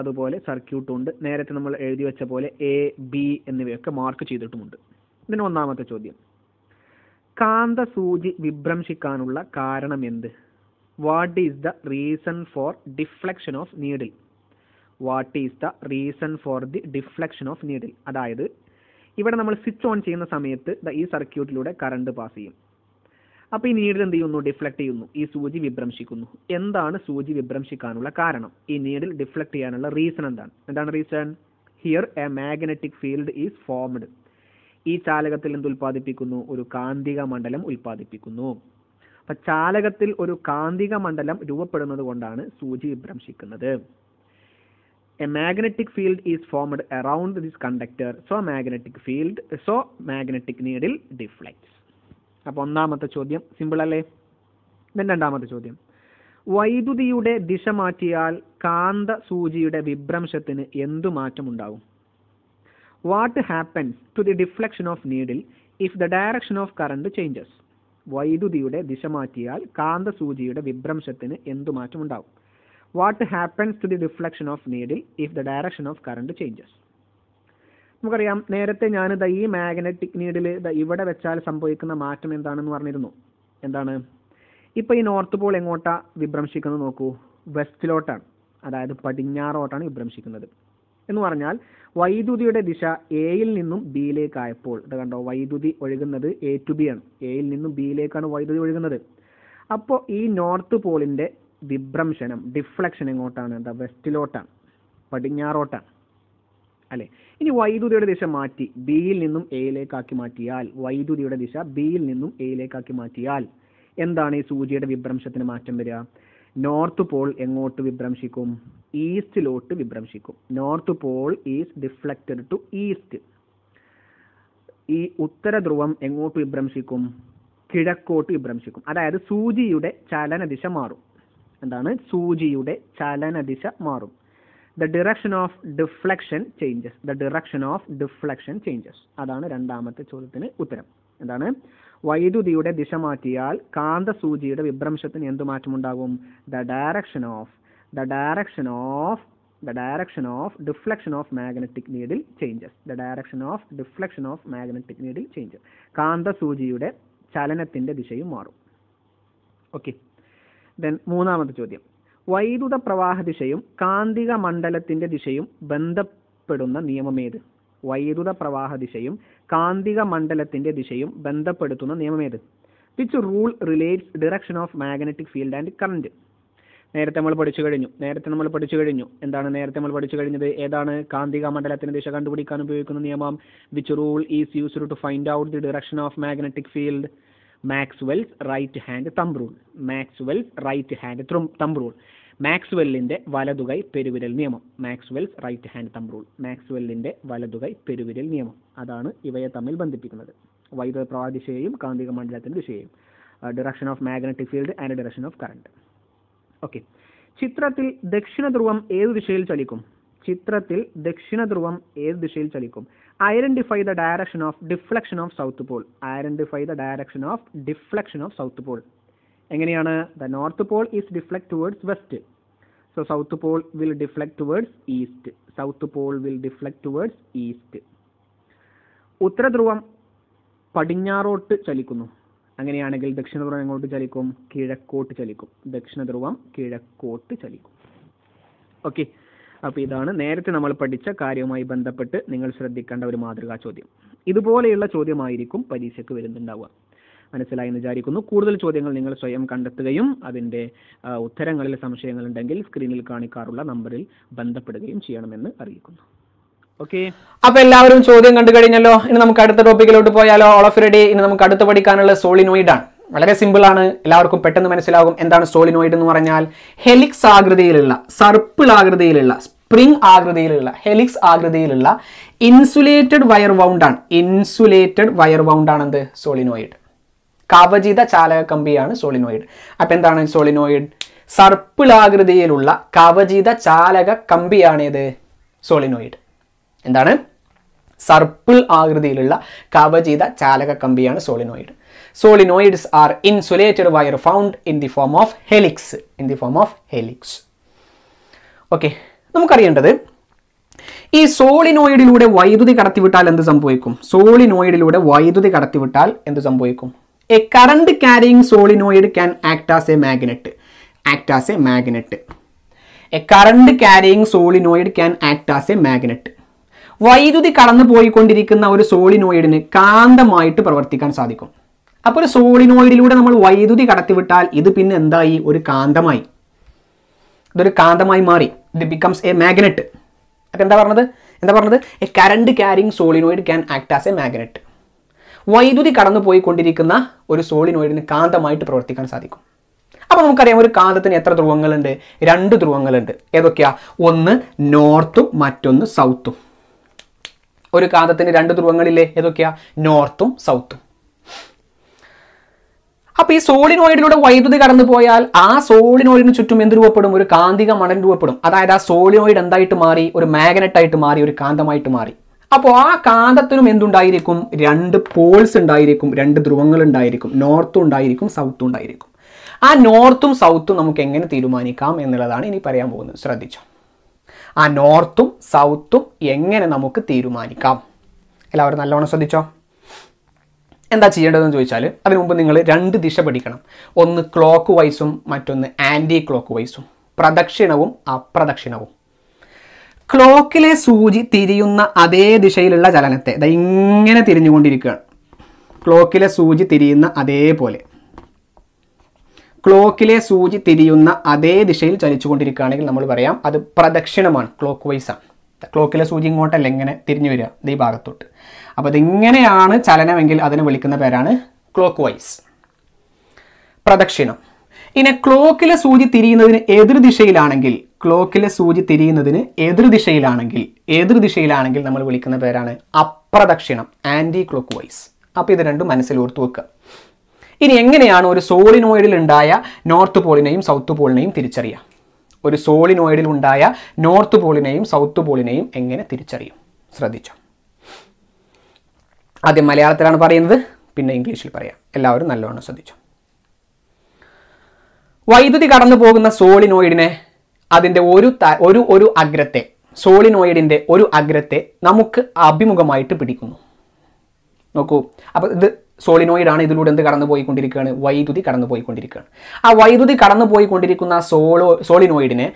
അതുപോലെ സർക്യൂട്ടും ഉണ്ട് നേരത്തെ നമ്മൾ എഴുതി വെച്ച പോലെ എ ബി എന്നിവയൊക്കെ മാർക്ക് ചെയ്തിട്ടുമുണ്ട് ഇതിന് ഒന്നാമത്തെ ചോദ്യം കാന്തസൂചി വിഭ്രംശിക്കാനുള്ള കാരണം എന്ത് what is the reason for deflection of needle what is the reason for the deflection of needle അതായത് ഇവിടെ നമ്മൾ സ്വിച്ച് ഓൺ ചെയ്യുന്ന സമയത്ത് ഈ സർക്യൂട്ടിലൂടെ കറണ്ട് പാസ് ചെയ്യും അപ്പോൾ ഈ നീഡിൽ എന്ത് ചെയ്യുന്നു ഡിഫ്ലക്ട് ചെയ്യുന്നു ഈ സൂചി വിഭ്രംശിക്കുന്നു എന്താണ് സൂചി വിഭ്രംശിക്കാനുള്ള കാരണം ഈ നീഡിൽ ഡിഫ്ലക്ട് ചെയ്യാനുള്ള റീസൺ എന്താണ് എന്താണ് reason here a magnetic field is formed ഈ ചാലകത്തിൽ എന്ത് ഉൽപ്പാദിപ്പിക്കുന്നു ഒരു കാന്തിക മണ്ഡലം ഉൽപ്പാദിപ്പിക്കുന്നു അപ്പം ചാലകത്തിൽ ഒരു കാന്തിക മണ്ഡലം രൂപപ്പെടുന്നത് കൊണ്ടാണ് സൂചി വിഭ്രംശിക്കുന്നത് a magnetic field is formed around this conductor so magnetic field so magnetic needle deflects അപ്പോൾ ഒന്നാമത്തെ ചോദ്യം സിമ്പിൾ അല്ലേ then രണ്ടാമത്തെ ചോദ്യം വൈദ്യുതിയുടെ ദിശ മാറ്റിയാൽ കാന്ത സൂചിയുടെ വിഭ്രംശത്തിന് എന്തു മാറ്റമുണ്ടാവും what happens to the deflection of needle if the direction of current changes വൈദ്യുതിയുടെ ദിശ മാറ്റിയാൽ കാന്ത സൂചിയുടെ വിഭ്രംശത്തിന് എന്തു മാറ്റമുണ്ടാവും what happens to the reflection of needle if the direction of current changes നമുക്കറിയാം നേരത്തെ ഞാൻ ദ ഈ മാഗ്നറ്റിക് നീഡിൽ ദ ഇവിടെ വെച്ചാൽ സംഭവിക്കുന്ന മാറ്റം എന്താണെന്ന് പറഞ്ഞിരുന്നു എന്താണ് ഇപ്പോൾ ഈ നോർത്ത് പോൾ എങ്ങോട്ടാണ് വിഭ്രംശിക്കുന്നത് നോക്കൂ വെസ്റ്റിലോട്ടാണ് അതായത് പടിഞ്ഞാറോട്ടാണ് വിഭ്രംശിക്കുന്നത് എന്ന് പറഞ്ഞാൽ വൈദ്യുതിയുടെ ദിശ എയിൽ നിന്നും ബിയിലേക്കായപ്പോൾ ഇത് കണ്ടോ വൈദ്യുതി ഒഴുകുന്നത് എ ടു ബി ആണ് എയിൽ നിന്നും ബിയിലേക്കാണ് വൈദ്യുതി ഒഴുകുന്നത് അപ്പോൾ ഈ നോർത്ത് പോളിൻ്റെ വിഭ്രംശനം ഡിഫ്ലക്ഷൻ എങ്ങോട്ടാണ് എന്താ വെസ്റ്റിലോട്ടാണ് പടിഞ്ഞാറോട്ടാണ് അല്ലെ ഇനി വൈദ്യുതിയുടെ ദിശ മാറ്റി ബിയിൽ നിന്നും എയിലേക്കാക്കി മാറ്റിയാൽ വൈദ്യുതിയുടെ ദിശ ബിയിൽ നിന്നും എയിലേക്കാക്കി മാറ്റിയാൽ എന്താണ് ഈ സൂചിയുടെ വിഭ്രംശത്തിന് മാറ്റം വരിക നോർത്ത് പോൾ എങ്ങോട്ട് വിഭ്രംശിക്കും ഈസ്റ്റിലോട്ട് വിഭ്രംശിക്കും north pole is deflected to east ഈ ഉത്തര ധ്രുവം എങ്ങോട്ട് വിഭ്രംശിക്കും കിഴക്കോട്ട് വിഭ്രംശിക്കും അതായത് സൂചിയുടെ ചലന ദിശ മാറും എന്താണ് സൂചിയുടെ ചലനദിശ മാറും the direction of deflection changes the direction of deflection changes അതാണ് രണ്ടാമത്തെ ചോദ്യത്തിന് ഉത്തരം എന്താണ് വൈദ്യുതിയുടെ ദിശ മാറ്റിയാൽ കാന്ത സൂചിയുടെ വിഭ്രംശത്തിന് എന്ത് മാറ്റമുണ്ടാകും the direction of the direction of the direction of deflection of magnetic needle changes the direction of deflection of magnetic needle changes സൂചിയുടെ ചലനത്തിന്റെ ദിശയും മാറും ഓക്കെ ദെൻ മൂന്നാമത്തെ ചോദ്യം വൈദ്യുത പ്രവാഹ ദിശയും കാന്തിക മണ്ഡലത്തിന്റെ ദിശയും ബന്ധപ്പെടുന്ന ഏത് വൈദ്യുത പ്രവാഹ ദിശയും കാന്തിക മണ്ഡലത്തിന്റെ ദിശയും ബന്ധപ്പെടുത്തുന്ന ഏത് which rule relates direction of magnetic field and current നേരത്തെ നമ്മൾ പഠിച്ചു കഴിഞ്ഞു നേരത്തെ നമ്മൾ പഠിച്ചു കഴിഞ്ഞു എന്താണ് നേരത്തെ നമ്മൾ പഠിച്ചു കഴിഞ്ഞത് ഏതാണ് കാന്തിക മണ്ഡലത്തിന്റെ ദിശ കണ്ടുപിടിക്കാൻ ഉപയോഗിക്കുന്ന നിയമം which rule is used to find out the direction of magnetic field Maxwell's right hand thumb rule Maxwell's right hand thumb rule മാക്സ്വെല്ലിൻ്റെ വലതുകൈ പെരുവിരൽ നിയമം Maxwell's right hand thumb rule മാക്സ്വെല്ലിൻ്റെ വലതുകൈ പെരുവിരൽ നിയമം അതാണ് ഇവയെ തമ്മിൽ ബന്ധിപ്പിക്കുന്നത് വൈദ്യുത പ്രവാഹ കാന്തിക മണ്ഡലത്തിൻ്റെ ദിശയെയും direction of magnetic field and direction of current okay ചിത്രത്തിൽ ദക്ഷിണ ധ്രുവം ഏത് ദിശയിൽ ചലിക്കും ചിത്രത്തിൽ ദക്ഷിണ ധ്രുവം ഏത് ദിശയിൽ ചലിക്കും identify the direction of deflection of south pole identify the direction of deflection of south pole എങ്ങനെയാണ് the north pole is deflect towards west so south pole will deflect towards east south pole will deflect towards east ഉത്തര ധ്രുവം പടിഞ്ഞാറോട്ട് ചലിക്കുന്നു അങ്ങനെയാണെങ്കിൽ ദക്ഷിണ ധ്രുവം എങ്ങോട്ട് ചലിക്കും കിഴക്കോട്ട് ചലിക്കും ദക്ഷിണ ധ്രുവം കിഴക്കോട്ട് ചലിക്കും ഓക്കെ അപ്പൊ ഇതാണ് നേരത്തെ നമ്മൾ പഠിച്ച കാര്യവുമായി ബന്ധപ്പെട്ട് നിങ്ങൾ ശ്രദ്ധിക്കേണ്ട ഒരു മാതൃകാ ചോദ്യം ഇതുപോലെയുള്ള ചോദ്യമായിരിക്കും പരീക്ഷയ്ക്ക് വരുന്നുണ്ടാവുക മനസ്സിലായി എന്ന് വിചാരിക്കുന്നു കൂടുതൽ ചോദ്യങ്ങൾ നിങ്ങൾ സ്വയം കണ്ടെത്തുകയും അതിൻ്റെ ഉത്തരങ്ങളിൽ ഉണ്ടെങ്കിൽ സ്ക്രീനിൽ കാണിക്കാറുള്ള നമ്പറിൽ ബന്ധപ്പെടുകയും ചെയ്യണമെന്ന് അറിയിക്കുന്നു ഓക്കെ അപ്പൊ എല്ലാവരും ചോദ്യം കണ്ടു കഴിഞ്ഞല്ലോ ഇനി നമുക്ക് അടുത്ത ടോപ്പിക്കിലോട്ട് പോയാലോ ഓൾ ഓഫ് റെഡി ഇനി നമുക്ക് അടുത്ത് പഠിക്കാനുള്ള സോളിനോയിഡ് ആണ് വളരെ സിമ്പിളാണ് എല്ലാവർക്കും പെട്ടെന്ന് മനസ്സിലാകും എന്താണ് സോളിനോയിഡ് എന്ന് പറഞ്ഞാൽ ഹെലിക്സ് ആകൃതിയിലുള്ള സർപ്പിൾ ആകൃതിയിലുള്ള സ്പ്രിംഗ് ആകൃതിയിലുള്ള ഹെലിക്സ് ആകൃതിയിലുള്ള ഇൻസുലേറ്റഡ് വയർ വൗണ്ടാണ് ഇൻസുലേറ്റഡ് വയർ വൗണ്ടാണ് എന്ത് സോളിനോയിഡ് കവചിത ചാലക കമ്പിയാണ് സോളിനോയിഡ് അപ്പം എന്താണ് സോളിനോയിഡ് സർപ്പിൾ ആകൃതിയിലുള്ള കവചിത ചാലക കമ്പിയാണേത് സോളിനോയിഡ് എന്താണ് സർപ്പിൾ ആകൃതിയിലുള്ള കവചിത ചാലക കമ്പിയാണ് solenoid solenoids are insulated wire found in the form of helix in the form of helix okay നമുക്കറിയേണ്ടത് ഈ സോളിനോയിഡിലൂടെ വൈദ്യുതി കടത്തിവിട്ടാൽ എന്ത് സംഭവിക്കും സോളിനോയിഡിലൂടെ വൈദ്യുതി കടത്തിവിട്ടാൽ എന്ത് സംഭവിക്കും a current carrying solenoid can act as a magnet act as a magnet a current carrying solenoid can act as a magnet വൈദ്യുതി കടന്നു പോയിക്കൊണ്ടിരിക്കുന്ന ഒരു സോളിനോയിഡിന് കാന്തമായിട്ട് പ്രവർത്തിക്കാൻ സാധിക്കും അപ്പോൾ ഒരു സോളിനോയിഡിലൂടെ നമ്മൾ വൈദ്യുതി കടത്തിവിട്ടാൽ ഇത് പിന്നെ എന്തായി ഒരു കാന്തമായി ഇതൊരു കാന്തമായി മാറി ഇത് ബിക്കംസ് എ മാഗ്നറ്റ് അപ്പം എന്താ പറഞ്ഞത് എന്താ പറഞ്ഞത് a current carrying solenoid can act as a magnet വൈദ്യുതി കടന്നു പോയിക്കൊണ്ടിരിക്കുന്ന ഒരു സോളിനോയിഡിന് കാന്തമായിട്ട് പ്രവർത്തിക്കാൻ സാധിക്കും അപ്പോൾ നമുക്കറിയാം ഒരു കാന്തത്തിന് എത്ര ധ്രുവങ്ങളുണ്ട് രണ്ട് ധ്രുവങ്ങളുണ്ട് ഏതൊക്കെയാ ഒന്ന് നോർത്തും മറ്റൊന്ന് സൗത്തും ഒരു കാന്തത്തിന് രണ്ട് ധ്രുവങ്ങളില്ലേ ഏതൊക്കെയാ നോർത്തും സൗത്തും അപ്പൊ ഈ സോളിനോയിഡിലൂടെ വൈദ്യുതി കടന്നു പോയാൽ ആ സോളിനോയിഡിന് ചുറ്റും എന്ത് രൂപപ്പെടും ഒരു കാന്തിക മണൽ രൂപപ്പെടും അതായത് ആ സോളിനോയിഡ് എന്തായിട്ട് മാറി ഒരു മാഗ്നറ്റായിട്ട് മാറി ഒരു കാന്തമായിട്ട് മാറി അപ്പോൾ ആ കാന്തത്തിനും എന്തുണ്ടായിരിക്കും രണ്ട് പോൾസ് ഉണ്ടായിരിക്കും രണ്ട് ധ്രുവങ്ങൾ ഉണ്ടായിരിക്കും നോർത്തും ഉണ്ടായിരിക്കും സൗത്തും ഉണ്ടായിരിക്കും ആ നോർത്തും സൗത്തും നമുക്ക് എങ്ങനെ തീരുമാനിക്കാം എന്നുള്ളതാണ് ഇനി പറയാൻ പോകുന്നത് ശ്രദ്ധിച്ചു ആ നോർത്തും സൗത്തും എങ്ങനെ നമുക്ക് തീരുമാനിക്കാം എല്ലാവരും നല്ലോണം ശ്രദ്ധിച്ചോ എന്താ ചെയ്യേണ്ടതെന്ന് ചോദിച്ചാൽ അതിനു മുമ്പ് നിങ്ങൾ രണ്ട് ദിശ പഠിക്കണം ഒന്ന് ക്ലോക്ക് വൈസും മറ്റൊന്ന് ആൻറ്റി ക്ലോക്ക് വൈസും പ്രദക്ഷിണവും അപ്രദക്ഷിണവും ക്ലോക്കിലെ സൂചി തിരിയുന്ന അതേ ദിശയിലുള്ള ചലനത്തെ അതായത് ഇങ്ങനെ തിരിഞ്ഞുകൊണ്ടിരിക്കുകയാണ് ക്ലോക്കിലെ സൂചി തിരിയുന്ന അതേപോലെ ക്ലോക്കിലെ സൂചി തിരിയുന്ന അതേ ദിശയിൽ ചലിച്ചുകൊണ്ടിരിക്കുകയാണെങ്കിൽ നമ്മൾ പറയാം അത് പ്രദക്ഷിണമാണ് ക്ലോക്ക് വൈസാണ് ക്ലോക്കിലെ സൂചി ഇങ്ങോട്ടല്ല ഇങ്ങനെ തിരിഞ്ഞു വരിക ഈ ഭാഗത്തോട്ട് അപ്പോൾ അതിങ്ങനെയാണ് ചലനമെങ്കിൽ അതിന് വിളിക്കുന്ന പേരാണ് ക്ലോക്ക് വൈസ് പ്രദക്ഷിണം ഇനി ക്ലോക്കിലെ സൂചി തിരിയുന്നതിന് എതിർദിശയിലാണെങ്കിൽ ക്ലോക്കിലെ സൂചി തിരിയുന്നതിന് എതിർദിശയിലാണെങ്കിൽ എതിർദിശയിലാണെങ്കിൽ നമ്മൾ വിളിക്കുന്ന പേരാണ് അപ്രദക്ഷിണം ആൻറ്റി ക്ലോക്ക് വൈസ് അപ്പോൾ ഇത് രണ്ടും മനസ്സിൽ ഓർത്ത് വെക്കുക ഇനി എങ്ങനെയാണ് ഒരു സോളിനോയിഡിൽ ഉണ്ടായ നോർത്ത് പോളിനെയും സൗത്ത് പോളിനെയും തിരിച്ചറിയുക ഒരു സോളിനോയിഡിൽ ഉണ്ടായ നോർത്ത് പോളിനെയും സൗത്ത് പോളിനെയും എങ്ങനെ തിരിച്ചറിയും ശ്രദ്ധിച്ചു ആദ്യം മലയാളത്തിലാണ് പറയുന്നത് പിന്നെ ഇംഗ്ലീഷിൽ പറയാം എല്ലാവരും നല്ലോണം ശ്രദ്ധിച്ചു വൈദ്യുതി കടന്നു പോകുന്ന സോളിനോയിഡിനെ അതിൻ്റെ ഒരു ഒരു ഒരു അഗ്രത്തെ സോളിനോയിഡിൻ്റെ ഒരു അഗ്രത്തെ നമുക്ക് അഭിമുഖമായിട്ട് പിടിക്കുന്നു നോക്കൂ അപ്പോൾ ഇത് സോളിനോയിഡാണ് ഇതിലൂടെ എന്ത് കടന്നു പോയിക്കൊണ്ടിരിക്കുകയാണ് വൈദ്യുതി കടന്നു പോയിക്കൊണ്ടിരിക്കുകയാണ് ആ വൈദ്യുതി കടന്നു പോയിക്കൊണ്ടിരിക്കുന്ന സോളോ സോളിനോയിഡിനെ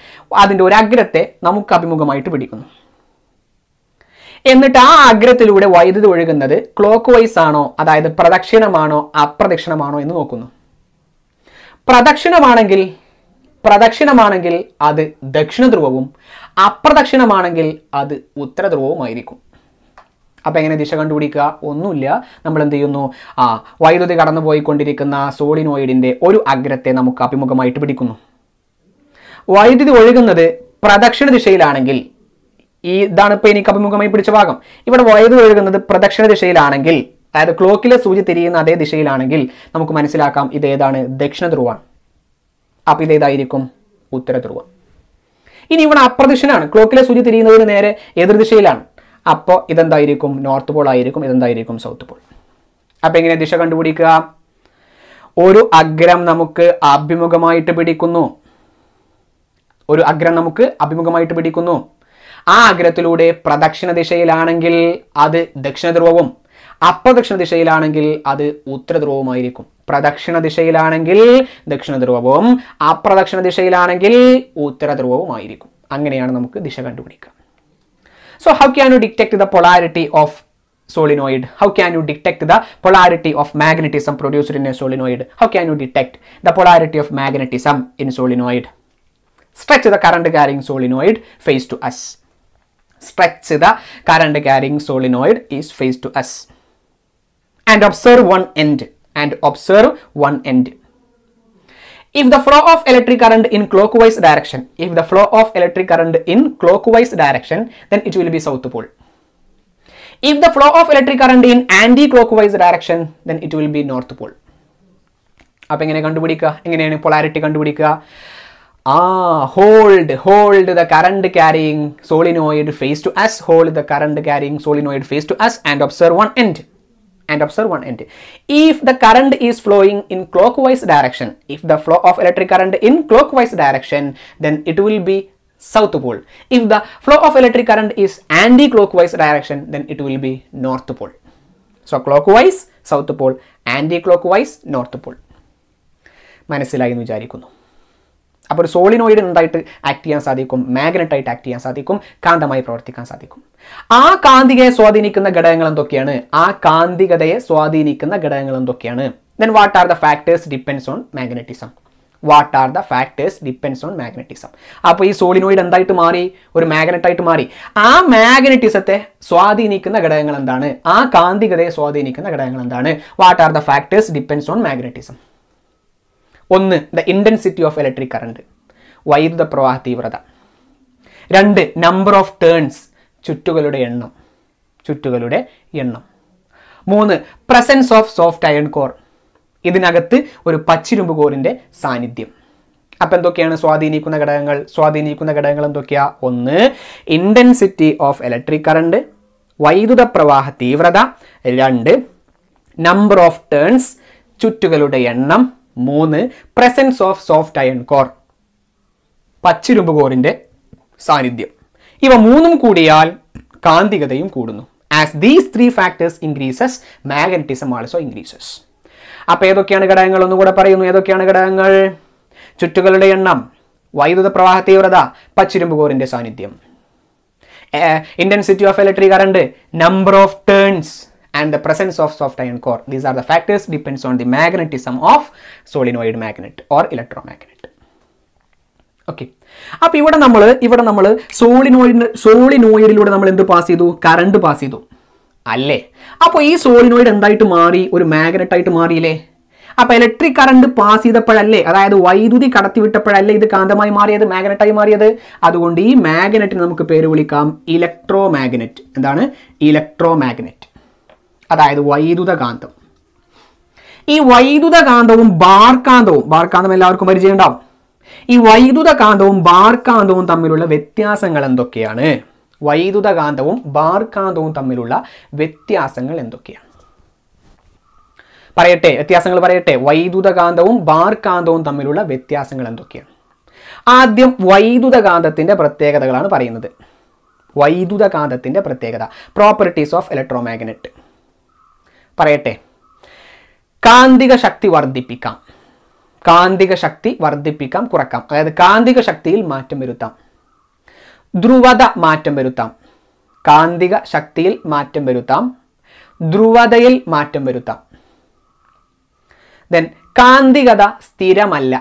അതിൻ്റെ ഒരു അഗ്രത്തെ നമുക്ക് അഭിമുഖമായിട്ട് പിടിക്കുന്നു എന്നിട്ട് ആ അഗ്രത്തിലൂടെ വൈദ്യുതി ഒഴുകുന്നത് ക്ലോക്ക് വൈസ് ആണോ അതായത് പ്രദക്ഷിണമാണോ അപ്രദക്ഷിണമാണോ എന്ന് നോക്കുന്നു പ്രദക്ഷിണമാണെങ്കിൽ പ്രദക്ഷിണമാണെങ്കിൽ അത് ദക്ഷിണ ധ്രുവവും അപ്രദക്ഷിണമാണെങ്കിൽ അത് ഉത്തര ധ്രുവവുമായിരിക്കും അപ്പോൾ എങ്ങനെ ദിശ കണ്ടുപിടിക്കുക ഒന്നുമില്ല നമ്മൾ എന്ത് ചെയ്യുന്നു ആ വൈദ്യുതി കടന്നു പോയിക്കൊണ്ടിരിക്കുന്ന സോളിനോയിഡിൻ്റെ ഒരു അഗ്രത്തെ നമുക്ക് അഭിമുഖമായിട്ട് പിടിക്കുന്നു വൈദ്യുതി ഒഴുകുന്നത് പ്രദക്ഷിണ ദിശയിലാണെങ്കിൽ ഈ ഇതാണ് ഇപ്പോൾ എനിക്ക് അഭിമുഖമായി പിടിച്ച ഭാഗം ഇവിടെ വയത് ഒഴുകുന്നത് പ്രദക്ഷിണ ദിശയിലാണെങ്കിൽ അതായത് ക്ലോക്കിലെ സൂചി തിരിയുന്ന അതേ ദിശയിലാണെങ്കിൽ നമുക്ക് മനസ്സിലാക്കാം ഇത് ഏതാണ് ദക്ഷിണ ധ്രുവാണ് അപ്പം ഇതേതായിരിക്കും ഉത്തര ധ്രുവം ഇനി ഇവിടെ അപ്രദിഷനാണ് ക്ലോക്കിലെ സൂചി തിരിയുന്നതിന് നേരെ എതിർദിശയിലാണ് അപ്പോൾ ഇതെന്തായിരിക്കും നോർത്ത് പോൾ ആയിരിക്കും ഇതെന്തായിരിക്കും സൗത്ത് പോൾ അപ്പോൾ എങ്ങനെ ദിശ കണ്ടുപിടിക്കുക ഒരു അഗ്രം നമുക്ക് അഭിമുഖമായിട്ട് പിടിക്കുന്നു ഒരു അഗ്രം നമുക്ക് അഭിമുഖമായിട്ട് പിടിക്കുന്നു ആ അഗ്രത്തിലൂടെ പ്രദക്ഷിണ ദിശയിലാണെങ്കിൽ അത് ദക്ഷിണധ്രുവവും അപ്രദക്ഷിണ ദിശയിലാണെങ്കിൽ അത് ഉത്തരധ്രുവവുമായിരിക്കും പ്രദക്ഷിണ ദിശയിലാണെങ്കിൽ ദക്ഷിണധ്രുവവും അപ്രദക്ഷിണ ദിശയിലാണെങ്കിൽ ഉത്തരധ്രുവവുമായിരിക്കും അങ്ങനെയാണ് നമുക്ക് ദിശ കണ്ടുപിടിക്കുക so how can you detect the polarity of solenoid how can you detect the polarity of magnetism produced in a solenoid how can you detect the polarity of magnetism in solenoid stretch the current carrying solenoid face to us stretch the current carrying solenoid is faced to us and observe one end and observe one end. If the flow of electric current in clockwise direction, if the flow of electric current in clockwise direction, then it will be south pole. If the flow of electric current in anti-clockwise direction, then it will be north pole. അപ്പോൾ എങ്ങനെ കണ്ടുപിടിക്കുക എങ്ങനെയാണ് polarity കണ്ടുപിടിക്കുക Ah, hold, hold the current carrying solenoid face to us, hold the current carrying solenoid face to us and observe one end and observe one end. If the current is flowing in clockwise direction, if the flow of electric current in clockwise direction, then it will be south pole. If the flow of electric current is anti-clockwise direction, then it will be north pole. So clockwise, south pole, anti-clockwise, north pole. മനസ്സിലായി എന്ന് വിചാരിക്കുന്നു അപ്പോൾ ഒരു solenoid എന്തായിട്ട് act ചെയ്യാൻ സാധിക്കും മാഗ്നറ്റായിട്ട് act ചെയ്യാൻ സാധിക്കും കാന്തമായി പ്രവർത്തിക്കാൻ സാധിക്കും ആ കാന്തികയെ സ്വാധീനിക്കുന്ന ഘടകങ്ങൾ എന്തൊക്കെയാണ് ആ കാന്തികതയെ സ്വാധീനിക്കുന്ന ഘടകങ്ങൾ എന്തൊക്കെയാണ് then what are the factors depends on magnetism what are the factors depends on magnetism അപ്പോൾ ഈ സോളിനോയിഡ് എന്തായിട്ട് മാറി ഒരു മാഗ്നറ്റായിട്ട് മാറി ആ മാഗ്നറ്റിസത്തെ സ്വാധീനിക്കുന്ന ഘടകങ്ങൾ എന്താണ് ആ കാന്തികതയെ സ്വാധീനിക്കുന്ന ഘടകങ്ങൾ എന്താണ് what are the factors depends on magnetism ഒന്ന് the intensity of electric current വൈദ്യുത പ്രവാഹ തീവ്രത രണ്ട് നമ്പർ ഓഫ് ടേൺസ് ചുറ്റുകളുടെ എണ്ണം ചുറ്റുകളുടെ എണ്ണം മൂന്ന് presence of soft iron core ഇതിനകത്ത് ഒരു പച്ചിരുമ്പ് കോറിൻ്റെ സാന്നിധ്യം അപ്പോൾ എന്തൊക്കെയാണ് സ്വാധീനിക്കുന്ന ഘടകങ്ങൾ സ്വാധീനിക്കുന്ന ഘടകങ്ങൾ എന്തൊക്കെയാണ് ഒന്ന് ഇൻറ്റൻസിറ്റി ഓഫ് ഇലക്ട്രിക് കറണ്ട് വൈദ്യുത പ്രവാഹ തീവ്രത രണ്ട് നമ്പർ ഓഫ് ടേൺസ് ചുറ്റുകളുടെ എണ്ണം മൂന്ന് presence of soft iron core പച്ചിരുമ്പ് കോറിന്റെ സാന്നിധ്യം ഇവ മൂന്നും കൂടിയാൽ കാന്തികതയും കൂടുന്നു as these three factors increases magnetism also increases അപ്പോൾ ഏതൊക്കെയാണ് ഘടകങ്ങൾ ഒന്നുകൂടെ പറയുന്നു ഏതൊക്കെയാണ് ഘടകങ്ങൾ ചുറ്റുകളുടെ എണ്ണം വൈദ്യുത പ്രവാഹ തീവ്രത പച്ചിരുമ്പ് കോറിന്റെ സാന്നിധ്യം intensity of electric current number of turns and the presence of soft iron core. These are the factors depends on the magnetism of solenoid magnet or electromagnet. Okay അപ്പോൾ ഇവിടെ നമ്മൾ ഇവിടെ നമ്മൾ സോളിനോയിഡിൻ്റെ സോളിനോയിഡിലൂടെ നമ്മൾ എന്ത് പാസ് ചെയ്തു കറണ്ട് പാസ് ചെയ്തു അല്ലേ അപ്പോൾ ഈ സോളിനോയിഡ് എന്തായിട്ട് മാറി ഒരു മാഗ്നറ്റായിട്ട് മാറിയില്ലേ അപ്പോൾ ഇലക്ട്രിക് കറണ്ട് പാസ് ചെയ്തപ്പോഴല്ലേ അതായത് വൈദ്യുതി കടത്തിവിട്ടപ്പോഴല്ലേ ഇത് കാന്തമായി മാറിയത് മാഗ്നറ്റായി മാറിയത് അതുകൊണ്ട് ഈ മാഗ്നറ്റിന് നമുക്ക് പേര് വിളിക്കാം ഇലക്ട്രോ മാഗ്നറ്റ് എന്താണ് ഇലക്ട്രോ മാഗ്നറ്റ് അതായത് കാന്തം ഈ കാന്തവും ബാർകാന്തവും ബാർകാന്തം എല്ലാവർക്കും പരിചയമുണ്ടാവും ഈ കാന്തവും ബാർകാന്തവും തമ്മിലുള്ള വ്യത്യാസങ്ങൾ എന്തൊക്കെയാണ് കാന്തവും ബാർകാന്തവും തമ്മിലുള്ള വ്യത്യാസങ്ങൾ എന്തൊക്കെയാണ് പറയട്ടെ വ്യത്യാസങ്ങൾ പറയട്ടെ കാന്തവും ബാർകാന്തവും തമ്മിലുള്ള വ്യത്യാസങ്ങൾ എന്തൊക്കെയാണ് ആദ്യം വൈദ്യുതകാന്തത്തിൻ്റെ പ്രത്യേകതകളാണ് പറയുന്നത് വൈദ്യുതകാന്തത്തിൻ്റെ പ്രത്യേകത പ്രോപ്പർട്ടീസ് ഓഫ് ഇലക്ട്രോമാഗ്നറ്റ് പറയട്ടെ കാന്തിക ശക്തി വർദ്ധിപ്പിക്കാം കാന്തിക ശക്തി വർദ്ധിപ്പിക്കാം കുറക്കാം അതായത് കാന്തിക ശക്തിയിൽ മാറ്റം വരുത്താം ധ്രുവത മാറ്റം വരുത്താം കാന്തിക ശക്തിയിൽ മാറ്റം വരുത്താം ധ്രുവതയിൽ മാറ്റം വരുത്താം ദെൻ കാന്തികത സ്ഥിരമല്ല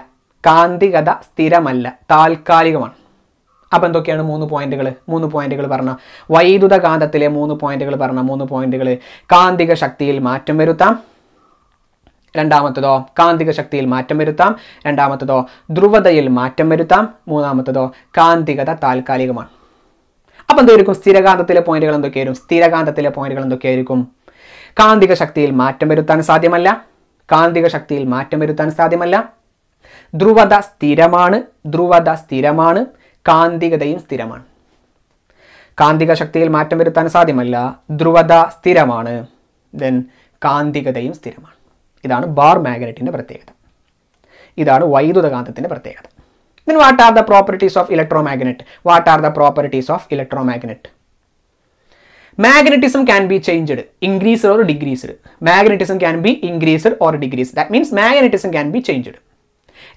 കാന്തികത സ്ഥിരമല്ല താൽക്കാലികമാണ് അപ്പോൾ എന്തൊക്കെയാണ് മൂന്ന് പോയിന്റുകൾ മൂന്ന് പോയിന്റുകൾ പറഞ്ഞ വൈദ്യുത കാന്തത്തിലെ മൂന്ന് പോയിന്റുകൾ പറഞ്ഞ മൂന്ന് പോയിന്റുകൾ കാന്തിക ശക്തിയിൽ മാറ്റം വരുത്താം രണ്ടാമത്തതോ കാന്തിക ശക്തിയിൽ മാറ്റം വരുത്താം രണ്ടാമത്തതോ ധ്രുവതയിൽ മാറ്റം വരുത്താം മൂന്നാമത്തതോ കാന്തികത താൽക്കാലികമാണ് അപ്പം എന്തായിരിക്കും സ്ഥിരകാന്തത്തിലെ പോയിന്റുകൾ എന്തൊക്കെയായിരിക്കും സ്ഥിരകാന്തത്തിലെ പോയിന്റുകൾ എന്തൊക്കെയായിരിക്കും കാന്തിക ശക്തിയിൽ മാറ്റം വരുത്താൻ സാധ്യമല്ല കാന്തിക ശക്തിയിൽ മാറ്റം വരുത്താൻ സാധ്യമല്ല ധ്രുവത സ്ഥിരമാണ് ധ്രുവത സ്ഥിരമാണ് കാന്തികതയും സ്ഥിരമാണ് കാന്തിക ശക്തിയിൽ മാറ്റം വരുത്താൻ സാധ്യമല്ല ധ്രുവത സ്ഥിരമാണ് ദെൻ കാന്തികതയും സ്ഥിരമാണ് ഇതാണ് ബാർ മാഗ്നറ്റിൻ്റെ പ്രത്യേകത ഇതാണ് കാന്തത്തിൻ്റെ പ്രത്യേകത then what are the properties of electromagnet what are the properties of electromagnet magnetism can be changed increased or decreased magnetism can be increased or decrease that means magnetism can be changed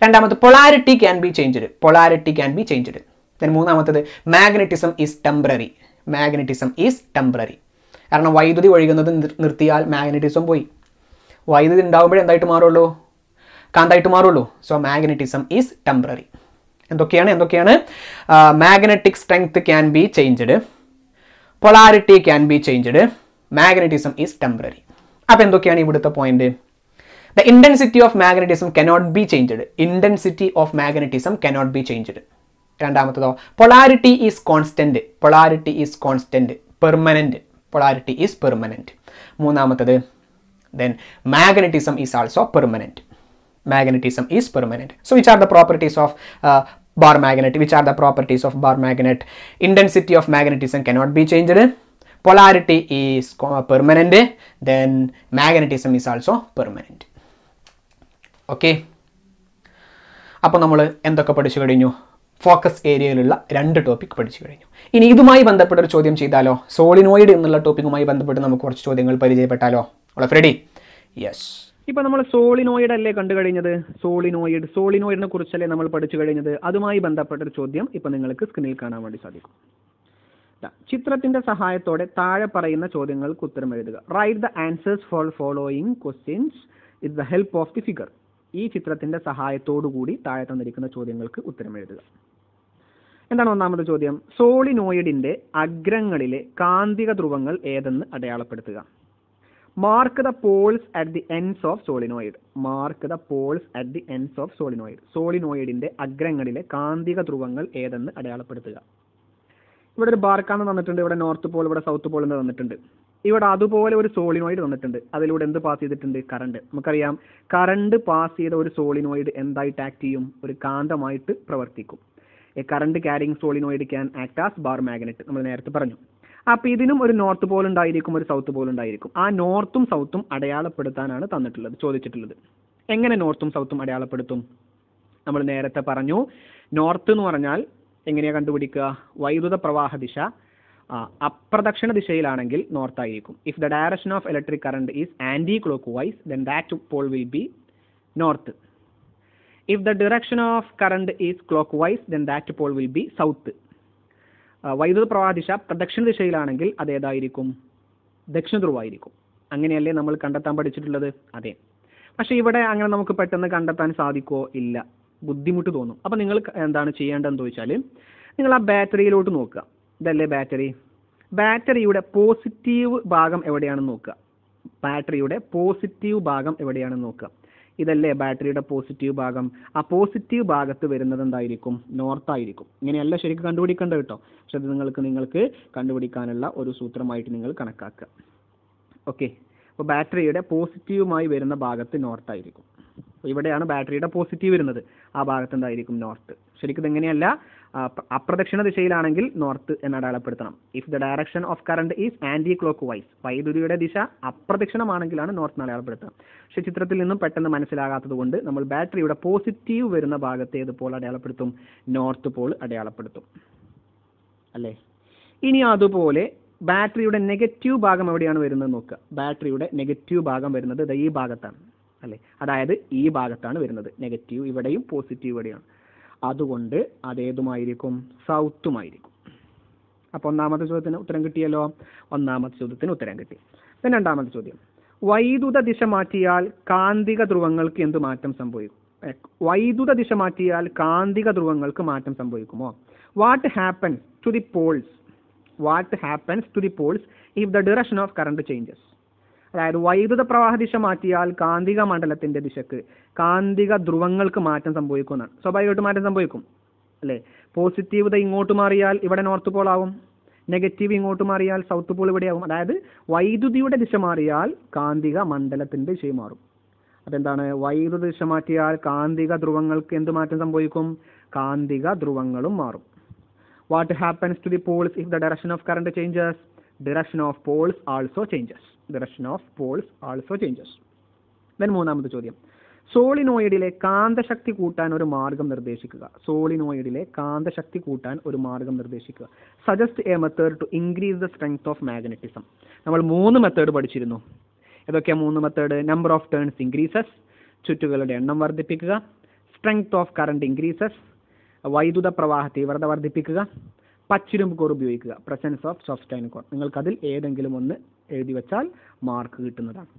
രണ്ടാമത് polarity can be changed polarity can be changed then മൂന്നാമത്തത് magnetism is temporary magnetism is temporary കാരണം വൈദ്യുതി ഒഴുകുന്നത് നിർത്തിയാൽ മാഗ്നറ്റിസം പോയി വൈദ്യുതി ഉണ്ടാകുമ്പോൾ എന്തായിട്ട് മാറുള്ളൂ കാന്തായിട്ട് മാറുള്ളൂ സോ മാഗ്നറ്റിസം ഈസ് ടെമ്പററി എന്തൊക്കെയാണ് എന്തൊക്കെയാണ് magnetic strength can be changed polarity can be changed magnetism is temporary അപ്പോൾ എന്തൊക്കെയാണ് ഇവിടുത്തെ point the intensity of magnetism cannot be changed intensity of magnetism cannot be changed രണ്ടാമത്തതോ polarity is constant polarity is constant permanent polarity is permanent മൂന്നാമത്തത് then magnetism is also permanent magnetism is permanent so which are the properties of bar magnet which are the properties of bar magnet intensity of magnetism cannot be changed polarity is permanent then magnetism is also permanent okay അപ്പോൾ നമ്മൾ എന്തൊക്കെ പഠിച്ചു കഴിഞ്ഞു focus ഏരിയയിലുള്ള രണ്ട് topic പഠിച്ചു കഴിഞ്ഞു ഇനി ഇതുമായി ബന്ധപ്പെട്ട ഒരു ചോദ്യം ചെയ്താലോ സോളിനോയിഡ് എന്നുള്ള ടോപ്പിക്കുമായി ബന്ധപ്പെട്ട് നമുക്ക് കുറച്ച് ചോദ്യങ്ങൾ പരിചയപ്പെട്ടാലോ ഉള്ള ഫ്രെഡി യെസ് ഇപ്പം നമ്മൾ സോളിനോയിഡ് അല്ലേ കണ്ടു കഴിഞ്ഞത് സോളിനോയിഡ് സോളിനോയിഡിനെ കുറിച്ചല്ലേ നമ്മൾ പഠിച്ചു കഴിഞ്ഞത് അതുമായി ബന്ധപ്പെട്ട ഒരു ചോദ്യം ഇപ്പം നിങ്ങൾക്ക് സ്ക്രീനിൽ കാണാൻ വേണ്ടി സാധിക്കും ചിത്രത്തിന്റെ സഹായത്തോടെ താഴെ പറയുന്ന ചോദ്യങ്ങൾക്ക് ഉത്തരം എഴുതുക write the answers for following questions it the help of the figure ഈ ചിത്രത്തിന്റെ സഹായത്തോടുകൂടി താഴെ തന്നിരിക്കുന്ന ചോദ്യങ്ങൾക്ക് ഉത്തരം എഴുതുക എന്താണ് ഒന്നാമത്തെ ചോദ്യം സോളിനോയിഡിന്റെ അഗ്രങ്ങളിലെ കാന്തിക ധ്രുവങ്ങൾ ഏതെന്ന് അടയാളപ്പെടുത്തുക mark the poles at the ends of solenoid mark the poles at the ends of solenoid സോളിനോയിഡിന്റെ അഗ്രങ്ങളിലെ കാന്തിക ധ്രുവങ്ങൾ ഏതെന്ന് അടയാളപ്പെടുത്തുക ഇവിടെ ഒരു ബാർക്കാന്ന് തന്നിട്ടുണ്ട് ഇവിടെ നോർത്ത് പോൾ ഇവിടെ സൗത്ത് പോൾ എന്ന് തന്നിട്ടുണ്ട് ഇവിടെ അതുപോലെ ഒരു സോളിനോയിഡ് തന്നിട്ടുണ്ട് അതിലൂടെ എന്ത് പാസ് ചെയ്തിട്ടുണ്ട് കറണ്ട് നമുക്കറിയാം കറണ്ട് പാസ് ചെയ്ത ഒരു സോളിനോയിഡ് എന്തായിട്ട് ആക്ട് ചെയ്യും ഒരു കാന്തമായിട്ട് പ്രവർത്തിക്കും a current carrying solenoid can act as bar magnet നമ്മൾ നേരത്തെ പറഞ്ഞു അപ്പോൾ ഇതിനും ഒരു നോർത്ത് പോൾ ഉണ്ടായിരിക്കും ഒരു സൗത്ത് പോൾ ഉണ്ടായിരിക്കും ആ നോർത്തും സൗത്തും അടയാളപ്പെടുത്താനാണ് തന്നിട്ടുള്ളത് ചോദിച്ചിട്ടുള്ളത് എങ്ങനെ നോർത്തും സൗത്തും അടയാളപ്പെടുത്തും നമ്മൾ നേരത്തെ പറഞ്ഞു നോർത്ത് എന്ന് പറഞ്ഞാൽ എങ്ങനെയാണ് കണ്ടുപിടിക്കുക വൈദ്യുത പ്രവാഹ ദിശ ആ അപ്രദക്ഷിണ ദിശയിലാണെങ്കിൽ നോർത്ത് ആയിരിക്കും if the direction of electric current is clock vice then that pole will be north if the direction of current is clock vice then that pole will be south വൈദ്യുത ദിശ പ്രദക്ഷിണ ദിശയിലാണെങ്കിൽ അതേതായിരിക്കും ദക്ഷിണ ധ്രുവായിരിക്കും അങ്ങനെയല്ലേ നമ്മൾ കണ്ടെത്താൻ പഠിച്ചിട്ടുള്ളത് അതെ പക്ഷെ ഇവിടെ അങ്ങനെ നമുക്ക് പെട്ടെന്ന് കണ്ടെത്താൻ സാധിക്കുമോ ഇല്ല ബുദ്ധിമുട്ട് തോന്നും അപ്പോൾ നിങ്ങൾ എന്താണ് ചെയ്യേണ്ടതെന്ന് ചോദിച്ചാൽ നിങ്ങൾ ആ ബാറ്ററിയിലോട്ട് നോക്കുക ഇതല്ലേ ബാറ്ററി ബാറ്ററിയുടെ പോസിറ്റീവ് ഭാഗം എവിടെയാണെന്ന് നോക്കുക ബാറ്ററിയുടെ പോസിറ്റീവ് ഭാഗം എവിടെയാണെന്ന് നോക്കുക ഇതല്ലേ ബാറ്ററിയുടെ പോസിറ്റീവ് ഭാഗം ആ പോസിറ്റീവ് ഭാഗത്ത് വരുന്നത് എന്തായിരിക്കും നോർത്ത് ആയിരിക്കും ഇങ്ങനെയല്ല ശരിക്കും കണ്ടുപിടിക്കേണ്ട കേട്ടോ പക്ഷേ നിങ്ങൾക്ക് നിങ്ങൾക്ക് കണ്ടുപിടിക്കാനുള്ള ഒരു സൂത്രമായിട്ട് നിങ്ങൾ കണക്കാക്കുക ഓക്കെ അപ്പോൾ ബാറ്ററിയുടെ പോസിറ്റീവുമായി വരുന്ന ഭാഗത്ത് നോർത്ത് ആയിരിക്കും ഇവിടെയാണ് ബാറ്ററിയുടെ പോസിറ്റീവ് വരുന്നത് ആ ഭാഗത്ത് എന്തായിരിക്കും നോർത്ത് ശരിക്കും ഇതെങ്ങനെയല്ല അപ്രദക്ഷിണ ദിശയിലാണെങ്കിൽ നോർത്ത് എന്ന് അടയാളപ്പെടുത്തണം if the direction of current is anticlockwise വൈദ്യുതിയുടെ ദിശ അപ്രദക്ഷിണമാണെങ്കിലാണ് നോർത്ത് എന്ന് അടയാളപ്പെടുത്തുക പക്ഷേ ചിത്രത്തിൽ നിന്നും പെട്ടെന്ന് മനസ്സിലാകാത്തത് കൊണ്ട് നമ്മൾ ബാറ്ററിയുടെ പോസിറ്റീവ് വരുന്ന ഭാഗത്തെ ഏതുപോലെ അടയാളപ്പെടുത്തും നോർത്ത് പോൾ അടയാളപ്പെടുത്തും അല്ലേ ഇനി അതുപോലെ ബാറ്ററിയുടെ നെഗറ്റീവ് ഭാഗം എവിടെയാണ് വരുന്നത് നോക്കുക ബാറ്ററിയുടെ നെഗറ്റീവ് ഭാഗം വരുന്നത് ഈ ഭാഗത്താണ് അല്ലേ അതായത് ഈ ഭാഗത്താണ് വരുന്നത് നെഗറ്റീവ് ഇവിടെയും പോസിറ്റീവ് ഇവിടെയാണ് അതുകൊണ്ട് അതേതുമായിരിക്കും സൗത്തുമായിരിക്കും അപ്പോൾ ഒന്നാമത്തെ ചോദ്യത്തിന് ഉത്തരം കിട്ടിയല്ലോ ഒന്നാമത്തെ ചോദ്യത്തിന് ഉത്തരം കിട്ടി പിന്നെ രണ്ടാമത്തെ ചോദ്യം വൈദ്യുത ദിശ മാറ്റിയാൽ കാന്തിക ധ്രുവങ്ങൾക്ക് എന്ത് മാറ്റം സംഭവിക്കും വൈദ്യുത ദിശ മാറ്റിയാൽ കാന്തിക ധ്രുവങ്ങൾക്ക് മാറ്റം സംഭവിക്കുമോ what happens to the poles what happens to the poles if the direction of current changes അതായത് വൈദ്യുത പ്രവാഹ ദിശ മാറ്റിയാൽ കാന്തിക മണ്ഡലത്തിന്റെ ദിശക്ക് കാന്തിക ധ്രുവങ്ങൾക്ക് മാറ്റം സംഭവിക്കുമെന്നാണ് സ്വാഭാവികമായിട്ട് മാറ്റം സംഭവിക്കും അല്ലേ പോസിറ്റീവത ഇങ്ങോട്ട് മാറിയാൽ ഇവിടെ നോർത്ത് പോൾ ആവും നെഗറ്റീവ് ഇങ്ങോട്ട് മാറിയാൽ സൗത്ത് പോൾ ഇവിടെയാവും അതായത് വൈദ്യുതിയുടെ ദിശ മാറിയാൽ കാന്തിക മണ്ഡലത്തിൻ്റെ ദിശയും മാറും അതെന്താണ് വൈദ്യുത ദിശ മാറ്റിയാൽ കാന്തിക ധ്രുവങ്ങൾക്ക് എന്ത് മാറ്റം സംഭവിക്കും കാന്തിക ധ്രുവങ്ങളും മാറും what happens to the poles if the direction of current changes direction of poles also changes direction of poles also changes then മൂന്നാമത്തെ ചോദ്യം സോളിനോയിഡിലെ കാന്തശക്തി കൂട്ടാൻ ഒരു മാർഗം നിർദ്ദേശിക്കുക സോളിനോയിഡിലെ കാന്തശക്തി കൂട്ടാൻ ഒരു മാർഗം നിർദ്ദേശിക്കുക suggest a method to increase the strength of magnetism നമ്മൾ മൂന്ന് മെത്തേഡ് പഠിച്ചിരുന്നു ഏതൊക്കെയാണ് മൂന്ന് method number of turns increases ചുറ്റുകളുടെ എണ്ണം വർദ്ധിപ്പിക്കുക സ്ട്രെങ്ത് ഓഫ് കറണ്ട് ഇൻക്രീസസ് വൈദ്യുത പ്രവാഹ തീവ്രത വർദ്ധിപ്പിക്കുക പച്ചിരുമ്പ് കോർ ഉപയോഗിക്കുക പ്രസൻസ് ഓഫ് സോഫ്റ്റ് കോർ നിങ്ങൾക്കതിൽ ഏതെങ്കിലും ഒന്ന് എഴുതി വെച്ചാൽ മാർക്ക് കിട്ടുന്നതാണ്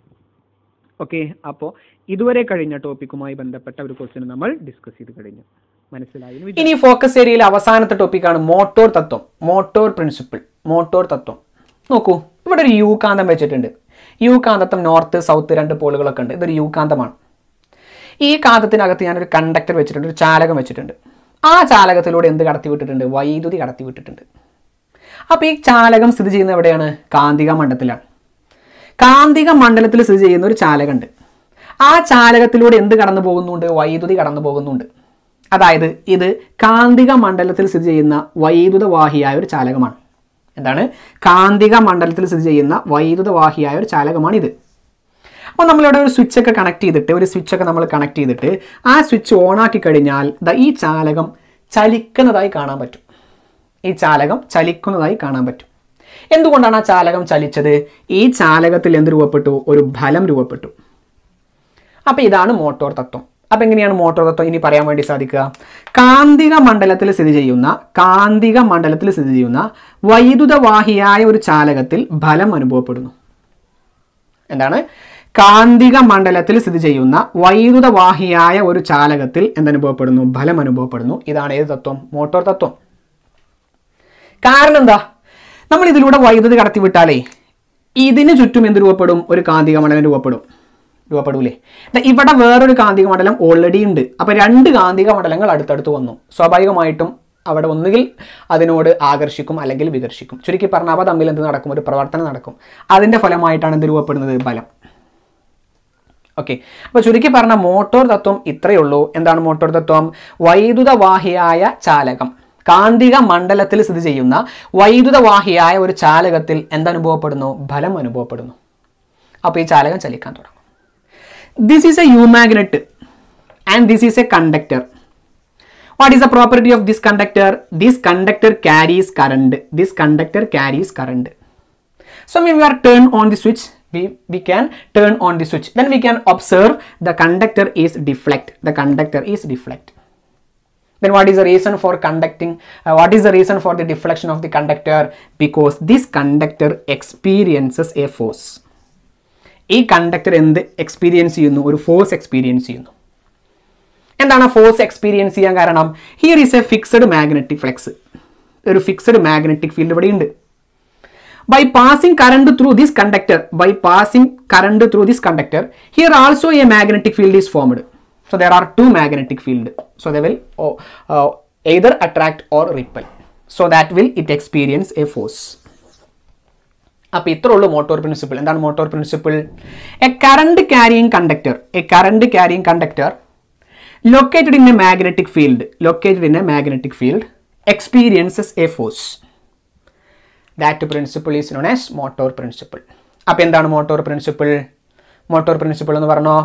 ഓക്കെ അപ്പോ ഇതുവരെ കഴിഞ്ഞ ടോപ്പിക്കുമായി ബന്ധപ്പെട്ട ഒരു ക്വസ്റ്റ്യൻ നമ്മൾ ഡിസ്കസ് ചെയ്ത് കഴിഞ്ഞു മനസ്സിലായി ഇനി ഫോക്കസ് ഏരിയയിൽ അവസാനത്തെ ടോപ്പിക്കാണ് മോട്ടോർ തത്വം മോട്ടോർ പ്രിൻസിപ്പിൾ മോട്ടോർ തത്വം നോക്കൂ ഇവിടെ ഒരു യു കാന്തം വെച്ചിട്ടുണ്ട് യു കാന്തത്വം നോർത്ത് സൗത്ത് രണ്ട് പോളുകളൊക്കെ ഉണ്ട് ഇതൊരു യു കാന്തമാണ് ഈ കാന്തത്തിനകത്ത് ഞാനൊരു കണ്ടക്ടർ വെച്ചിട്ടുണ്ട് ഒരു ചാലകം വെച്ചിട്ടുണ്ട് ആ ചാലകത്തിലൂടെ എന്ത് കടത്തി വിട്ടിട്ടുണ്ട് വൈദ്യുതി കടത്തി വിട്ടിട്ടുണ്ട് അപ്പോൾ ഈ ചാലകം സ്ഥിതി ചെയ്യുന്നത് എവിടെയാണ് കാന്തിക മണ്ഡലത്തിലാണ് കാന്തിക മണ്ഡലത്തിൽ സ്ഥിതി ചെയ്യുന്ന ഒരു ചാലകമുണ്ട് ആ ചാലകത്തിലൂടെ എന്ത് കടന്നു പോകുന്നുണ്ട് വൈദ്യുതി കടന്നു പോകുന്നുണ്ട് അതായത് ഇത് കാന്തിക മണ്ഡലത്തിൽ സ്ഥിതി ചെയ്യുന്ന വൈദ്യുതവാഹിയായ ഒരു ചാലകമാണ് എന്താണ് കാന്തിക മണ്ഡലത്തിൽ സ്ഥിതി ചെയ്യുന്ന വൈദ്യുതവാഹിയായ ഒരു ചാലകമാണ് ഇത് അപ്പോൾ നമ്മളിവിടെ ഒരു സ്വിച്ച് ഒക്കെ കണക്ട് ചെയ്തിട്ട് ഒരു സ്വിച്ച് ഒക്കെ നമ്മൾ കണക്ട് ചെയ്തിട്ട് ആ സ്വിച്ച് ഓണാക്കി കഴിഞ്ഞാൽ ഈ ചാലകം ചലിക്കുന്നതായി കാണാൻ പറ്റും ഈ ചാലകം ചലിക്കുന്നതായി കാണാൻ പറ്റും എന്തുകൊണ്ടാണ് ആ ചാലകം ചലിച്ചത് ഈ ചാലകത്തിൽ എന്ത് രൂപപ്പെട്ടു ഒരു ഫലം രൂപപ്പെട്ടു അപ്പോൾ ഇതാണ് മോട്ടോർ തത്വം അപ്പം എങ്ങനെയാണ് മോട്ടോർ തത്വം ഇനി പറയാൻ വേണ്ടി സാധിക്കുക കാന്തിക മണ്ഡലത്തിൽ സ്ഥിതി ചെയ്യുന്ന കാന്തിക മണ്ഡലത്തിൽ സ്ഥിതി ചെയ്യുന്ന വൈദ്യുതവാഹിയായ ഒരു ചാലകത്തിൽ ഫലം അനുഭവപ്പെടുന്നു എന്താണ് കാന്തിക മണ്ഡലത്തിൽ സ്ഥിതി ചെയ്യുന്ന വൈദ്യുതവാഹിയായ ഒരു ചാലകത്തിൽ എന്തനുഭവപ്പെടുന്നു ഫലം അനുഭവപ്പെടുന്നു ഇതാണ് ഏത് തത്വം മോട്ടോർ തത്വം കാരണം എന്താ നമ്മൾ ഇതിലൂടെ വൈദ്യുതി കടത്തിവിട്ടാലേ ഇതിന് ചുറ്റും എന്ത് രൂപപ്പെടും ഒരു കാന്തിക മണ്ഡലം രൂപപ്പെടും രൂപപ്പെടൂലേ ഇവിടെ വേറൊരു കാന്തിക മണ്ഡലം ഓൾറെഡി ഉണ്ട് അപ്പോൾ രണ്ട് കാന്തിക മണ്ഡലങ്ങൾ അടുത്തടുത്ത് വന്നു സ്വാഭാവികമായിട്ടും അവിടെ ഒന്നുകിൽ അതിനോട് ആകർഷിക്കും അല്ലെങ്കിൽ വികർഷിക്കും ചുരുക്കി പറഞ്ഞാൽ അവ തമ്മിൽ എന്ത് നടക്കും ഒരു പ്രവർത്തനം നടക്കും അതിൻ്റെ ഫലമായിട്ടാണ് എന്ത് രൂപപ്പെടുന്നത് ബലം ഓക്കെ അപ്പോൾ ചുരുക്കി പറഞ്ഞ മോട്ടോർ തത്വം ഇത്രയേ ഉള്ളൂ എന്താണ് മോട്ടോർ തത്വം വൈദ്യുതവാഹിയായ ചാലകം കാന്തിക മണ്ഡലത്തിൽ സ്ഥിതി ചെയ്യുന്ന വൈദ്യുതവാഹിയായ ഒരു ചാലകത്തിൽ എന്തനുഭവപ്പെടുന്നു ഫലം അനുഭവപ്പെടുന്നു അപ്പോൾ ഈ ചാലകം ചലിക്കാൻ തുടങ്ങും this is a U magnet and this is a conductor What is the property of this conductor? This conductor carries current. This conductor carries current. So when we are turn on the switch, we, we can turn on the switch. Then we can observe the conductor is deflect. The conductor is deflect. then what is the reason for conducting uh, what is the reason for the deflection of the conductor because this conductor experiences a force ഈ conductor എന്ത് experience ചെയ്യുന്നു ഒരു force experience ചെയ്യുന്നു എന്താണ് force experience ചെയ്യാൻ കാരണം here is a fixed magnetic flux ഒരു fixed magnetic field ഇവിടെ ഉണ്ട് by passing current through this conductor by passing current through this conductor here also a magnetic field is formed So there are two magnetic field. So they will oh, uh, either attract or repel. So that will it experience a force. അപ്പോൾ ഇത്ര ഉള്ളൂ motor principle എന്താണ് motor principle a current carrying conductor a current carrying conductor located in a magnetic field located in a magnetic field experiences a force that principle is known as motor principle അപ്പോൾ എന്താണ് motor principle motor principle എന്ന് പറഞ്ഞോ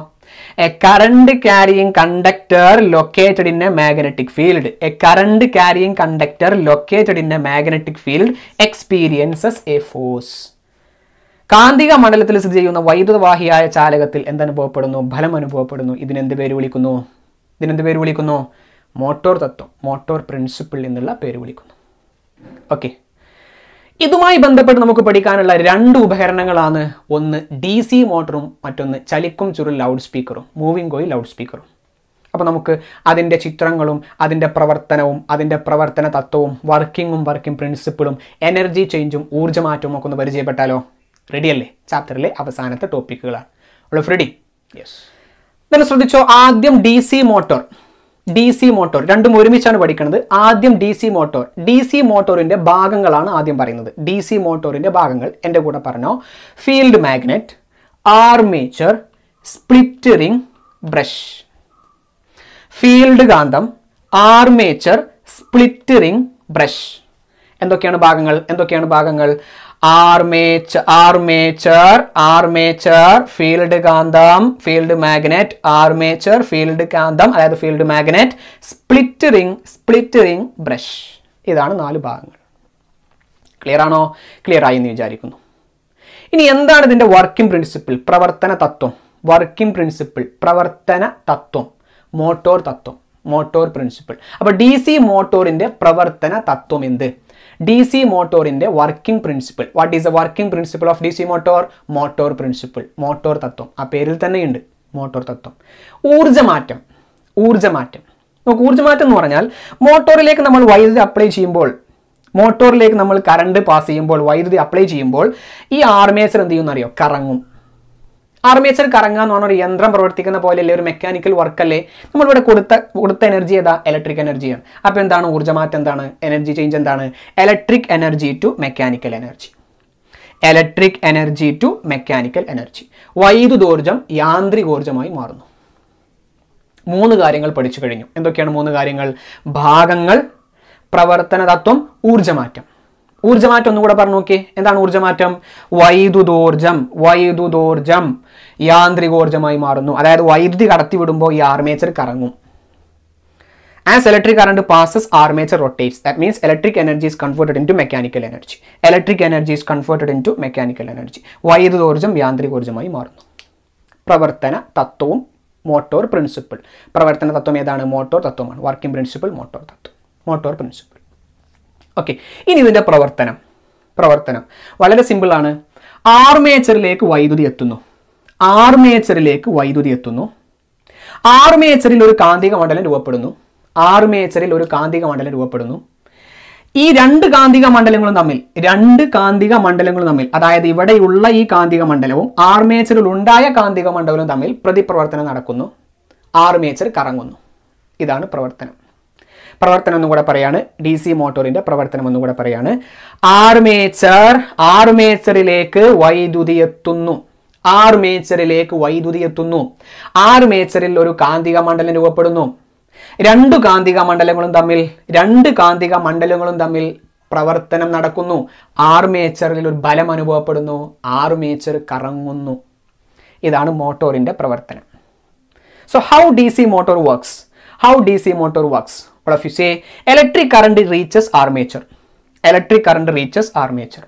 a current carrying conductor located in a magnetic field a current carrying conductor located in a magnetic field experiences a force കാന്തിക മണ്ഡലത്തിൽ സ്ഥിതി ചെയ്യുന്ന വൈദ്യുതവാഹിയായ ചാലകത്തിൽ എന്തനുഭവപ്പെടുന്നു ഫലം അനുഭവപ്പെടുന്നു ഇതിനെന്ത് പേര് വിളിക്കുന്നു ഇതിനെന്ത് പേര് വിളിക്കുന്നു മോട്ടോർ തത്വം മോട്ടോർ പ്രിൻസിപ്പിൾ എന്നുള്ള പേര് വിളിക്കുന്നു ഓക്കെ ഇതുമായി ബന്ധപ്പെട്ട് നമുക്ക് പഠിക്കാനുള്ള രണ്ട് ഉപകരണങ്ങളാണ് ഒന്ന് ഡി സി മോട്ടറും മറ്റൊന്ന് ചലിക്കും ചുരുൾ ലൗഡ് സ്പീക്കറും മൂവിംഗ് കോയിൽ ലൗഡ് സ്പീക്കറും അപ്പോൾ നമുക്ക് അതിൻ്റെ ചിത്രങ്ങളും അതിൻ്റെ പ്രവർത്തനവും അതിൻ്റെ പ്രവർത്തന തത്വവും വർക്കിങ്ങും വർക്കിംഗ് പ്രിൻസിപ്പിളും എനർജി ചേഞ്ചും ഊർജ്ജമാറ്റവും ഒക്കെ ഒന്ന് പരിചയപ്പെട്ടാലോ റെഡിയല്ലേ ചാപ്റ്ററിലെ അവസാനത്തെ ടോപ്പിക്കുകളാണ് ഉള്ളു ഫ്രെഡി യെസ് ശ്രദ്ധിച്ചോ ആദ്യം D C motor D C motor രണ്ടും ഒരുമിച്ചാണ് പഠിക്കുന്നത് ആദ്യം D C motor D C മോട്ടോറിന്റെ ഭാഗങ്ങളാണ് ആദ്യം പറയുന്നത് ഡി സി മോട്ടോറിന്റെ ഭാഗങ്ങൾ എൻ്റെ കൂടെ പറഞ്ഞോ field magnet armature split ring brush field കാന്തം ആർമേച്ചർ സ്പ്ലിറ്റ് റിംഗ് ബ്രഷ് എന്തൊക്കെയാണ് ഭാഗങ്ങൾ എന്തൊക്കെയാണ് ഭാഗങ്ങൾ ആർമേച്ചർ ആർമേച്ചർ ആർമേച്ചർ ഫീൽഡ് കാന്തം ഫീൽഡ് മാഗ്നറ്റ് ആർമേച്ചർ ഫീൽഡ് കാന്തം അതായത് field magnet split ring split ring brush ഇതാണ് നാല് ഭാഗങ്ങൾ ക്ലിയർ ആണോ ക്ലിയർ ആയി എന്ന് വിചാരിക്കുന്നു ഇനി എന്താണ് ഇതിൻ്റെ വർക്കിംഗ് പ്രിൻസിപ്പിൾ പ്രവർത്തന തത്വം വർക്കിംഗ് പ്രിൻസിപ്പിൾ പ്രവർത്തന തത്വം മോട്ടോർ തത്വം മോട്ടോർ പ്രിൻസിപ്പിൾ അപ്പോൾ ഡി സി മോട്ടോറിൻ്റെ പ്രവർത്തന തത്വം എന്ത് ഡി സി മോട്ടോറിൻ്റെ working principle what is the working principle of D C motor motor principle motor തത്വം ആ പേരിൽ തന്നെയുണ്ട് മോട്ടോർ തത്വം ഊർജ്ജമാറ്റം ഊർജ്ജമാറ്റം നമുക്ക് ഊർജ്ജമാറ്റം എന്ന് പറഞ്ഞാൽ മോട്ടോറിലേക്ക് നമ്മൾ വൈദ്യുതി അപ്ലൈ ചെയ്യുമ്പോൾ മോട്ടോറിലേക്ക് നമ്മൾ കറണ്ട് പാസ് ചെയ്യുമ്പോൾ വൈദ്യുതി അപ്ലൈ ചെയ്യുമ്പോൾ ഈ ആർമേച്ചർ എന്ത് ചെയ്യുമെന്നറിയോ കറങ്ങും ആർമേച്ചർ കറങ്ങുക എന്ന് പറഞ്ഞ ഒരു യന്ത്രം പ്രവർത്തിക്കുന്ന പോലെയല്ലേ ഒരു മെക്കാനിക്കൽ വർക്ക് അല്ലേ നമ്മളിവിടെ കൊടുത്ത കൊടുത്ത എനർജി ഏതാ ഇലക്ട്രിക് എനർജിയാണ് അപ്പോൾ എന്താണ് ഊർജ്ജമാറ്റം എന്താണ് എനർജി ചേഞ്ച് എന്താണ് electric energy to mechanical energy electric energy to mechanical energy വൈദ്യുതോർജ്ജം യാന്ത്രികോർജ്ജമായി മാറുന്നു മൂന്ന് കാര്യങ്ങൾ പഠിച്ചു കഴിഞ്ഞു എന്തൊക്കെയാണ് മൂന്ന് കാര്യങ്ങൾ ഭാഗങ്ങൾ പ്രവർത്തന തത്വം ഊർജ്ജമാറ്റം ഊർജ്ജമാറ്റം ഒന്നുകൂടെ പറഞ്ഞു നോക്കിയേ എന്താണ് ഊർജ്ജമാറ്റം വൈദ്യുതോർജം വൈദ്യുതോർജം യാന്ത്രികോർജമായി മാറുന്നു അതായത് വൈദ്യുതി വിടുമ്പോൾ ഈ ആർമേച്ചർ കറങ്ങും as electric current passes armature rotates that means electric energy is converted into mechanical energy electric energy is converted into mechanical energy വൈദ്യുതോർജം യാന്ത്രികോർജമായി മാറുന്നു പ്രവർത്തന തത്വവും മോട്ടോർ പ്രിൻസിപ്പിൾ പ്രവർത്തന തത്വം ഏതാണ് മോട്ടോർ തത്വമാണ് വർക്കിംഗ് പ്രിൻസിപ്പിൾ മോട്ടോർ തത്വം മോട്ടോർ പ്രിൻസിപ്പിൾ ഓക്കെ ഇനി ഇതിൻ്റെ പ്രവർത്തനം പ്രവർത്തനം വളരെ സിമ്പിളാണ് ആർമേച്ചറിലേക്ക് വൈദ്യുതി എത്തുന്നു ആർമേച്ചറിലേക്ക് വൈദ്യുതി എത്തുന്നു ആർമേച്ചറിൽ ഒരു കാന്തിക മണ്ഡലം രൂപപ്പെടുന്നു ആർമേച്ചറിൽ ഒരു കാന്തിക മണ്ഡലം രൂപപ്പെടുന്നു ഈ രണ്ട് കാന്തിക മണ്ഡലങ്ങളും തമ്മിൽ രണ്ട് കാന്തിക മണ്ഡലങ്ങളും തമ്മിൽ അതായത് ഇവിടെയുള്ള ഈ കാന്തിക മണ്ഡലവും ആർമേച്ചറിൽ ഉണ്ടായ കാന്തിക മണ്ഡലവും തമ്മിൽ പ്രതിപ്രവർത്തനം നടക്കുന്നു ആർമേച്ചർ കറങ്ങുന്നു ഇതാണ് പ്രവർത്തനം പ്രവർത്തനം എന്നും കൂടെ പറയാണ് ഡി സി മോട്ടോറിന്റെ പ്രവർത്തനം എന്നും കൂടെ പറയാണ് ആർമേച്ചർ ആർമേച്ചറിലേക്ക് വൈദ്യുതി എത്തുന്നു ആർമേച്ചറിലേക്ക് വൈദ്യുതി എത്തുന്നു ആർമേച്ചറിൽ ഒരു കാന്തിക മണ്ഡലം രൂപപ്പെടുന്നു രണ്ട് കാന്തിക മണ്ഡലങ്ങളും തമ്മിൽ രണ്ട് കാന്തിക മണ്ഡലങ്ങളും തമ്മിൽ പ്രവർത്തനം നടക്കുന്നു ആർമേച്ചറിൽ ഒരു ബലം അനുഭവപ്പെടുന്നു ആർമേച്ചർ കറങ്ങുന്നു ഇതാണ് മോട്ടോറിന്റെ പ്രവർത്തനം so how D C motor works how D C motor works But if you say electric current reaches armature, electric current reaches armature.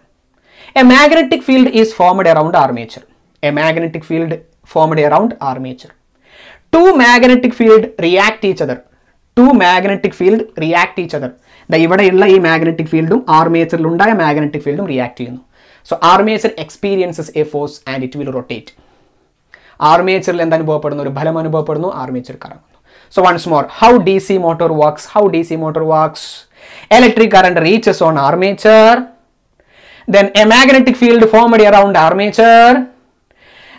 A magnetic field is formed around armature. A magnetic field formed around armature. Two magnetic field react each other. Two magnetic field react each other. ഇവിടെയുള്ള ഈ magnetic ഫീൽഡും ആർമേച്ചറിൽ ഉണ്ടായ magnetic ഫീൽഡും react ചെയ്യുന്നു so armature experiences a force and it will rotate ആർമേച്ചറിൽ എന്ത് അനുഭവപ്പെടുന്നു ഒരു ഫലം അനുഭവപ്പെടുന്നു ആർമേച്ചർ കറങ്ങുന്നു So once more, how DC motor works, how DC motor works. Electric current reaches on armature. Then a magnetic field formed around armature.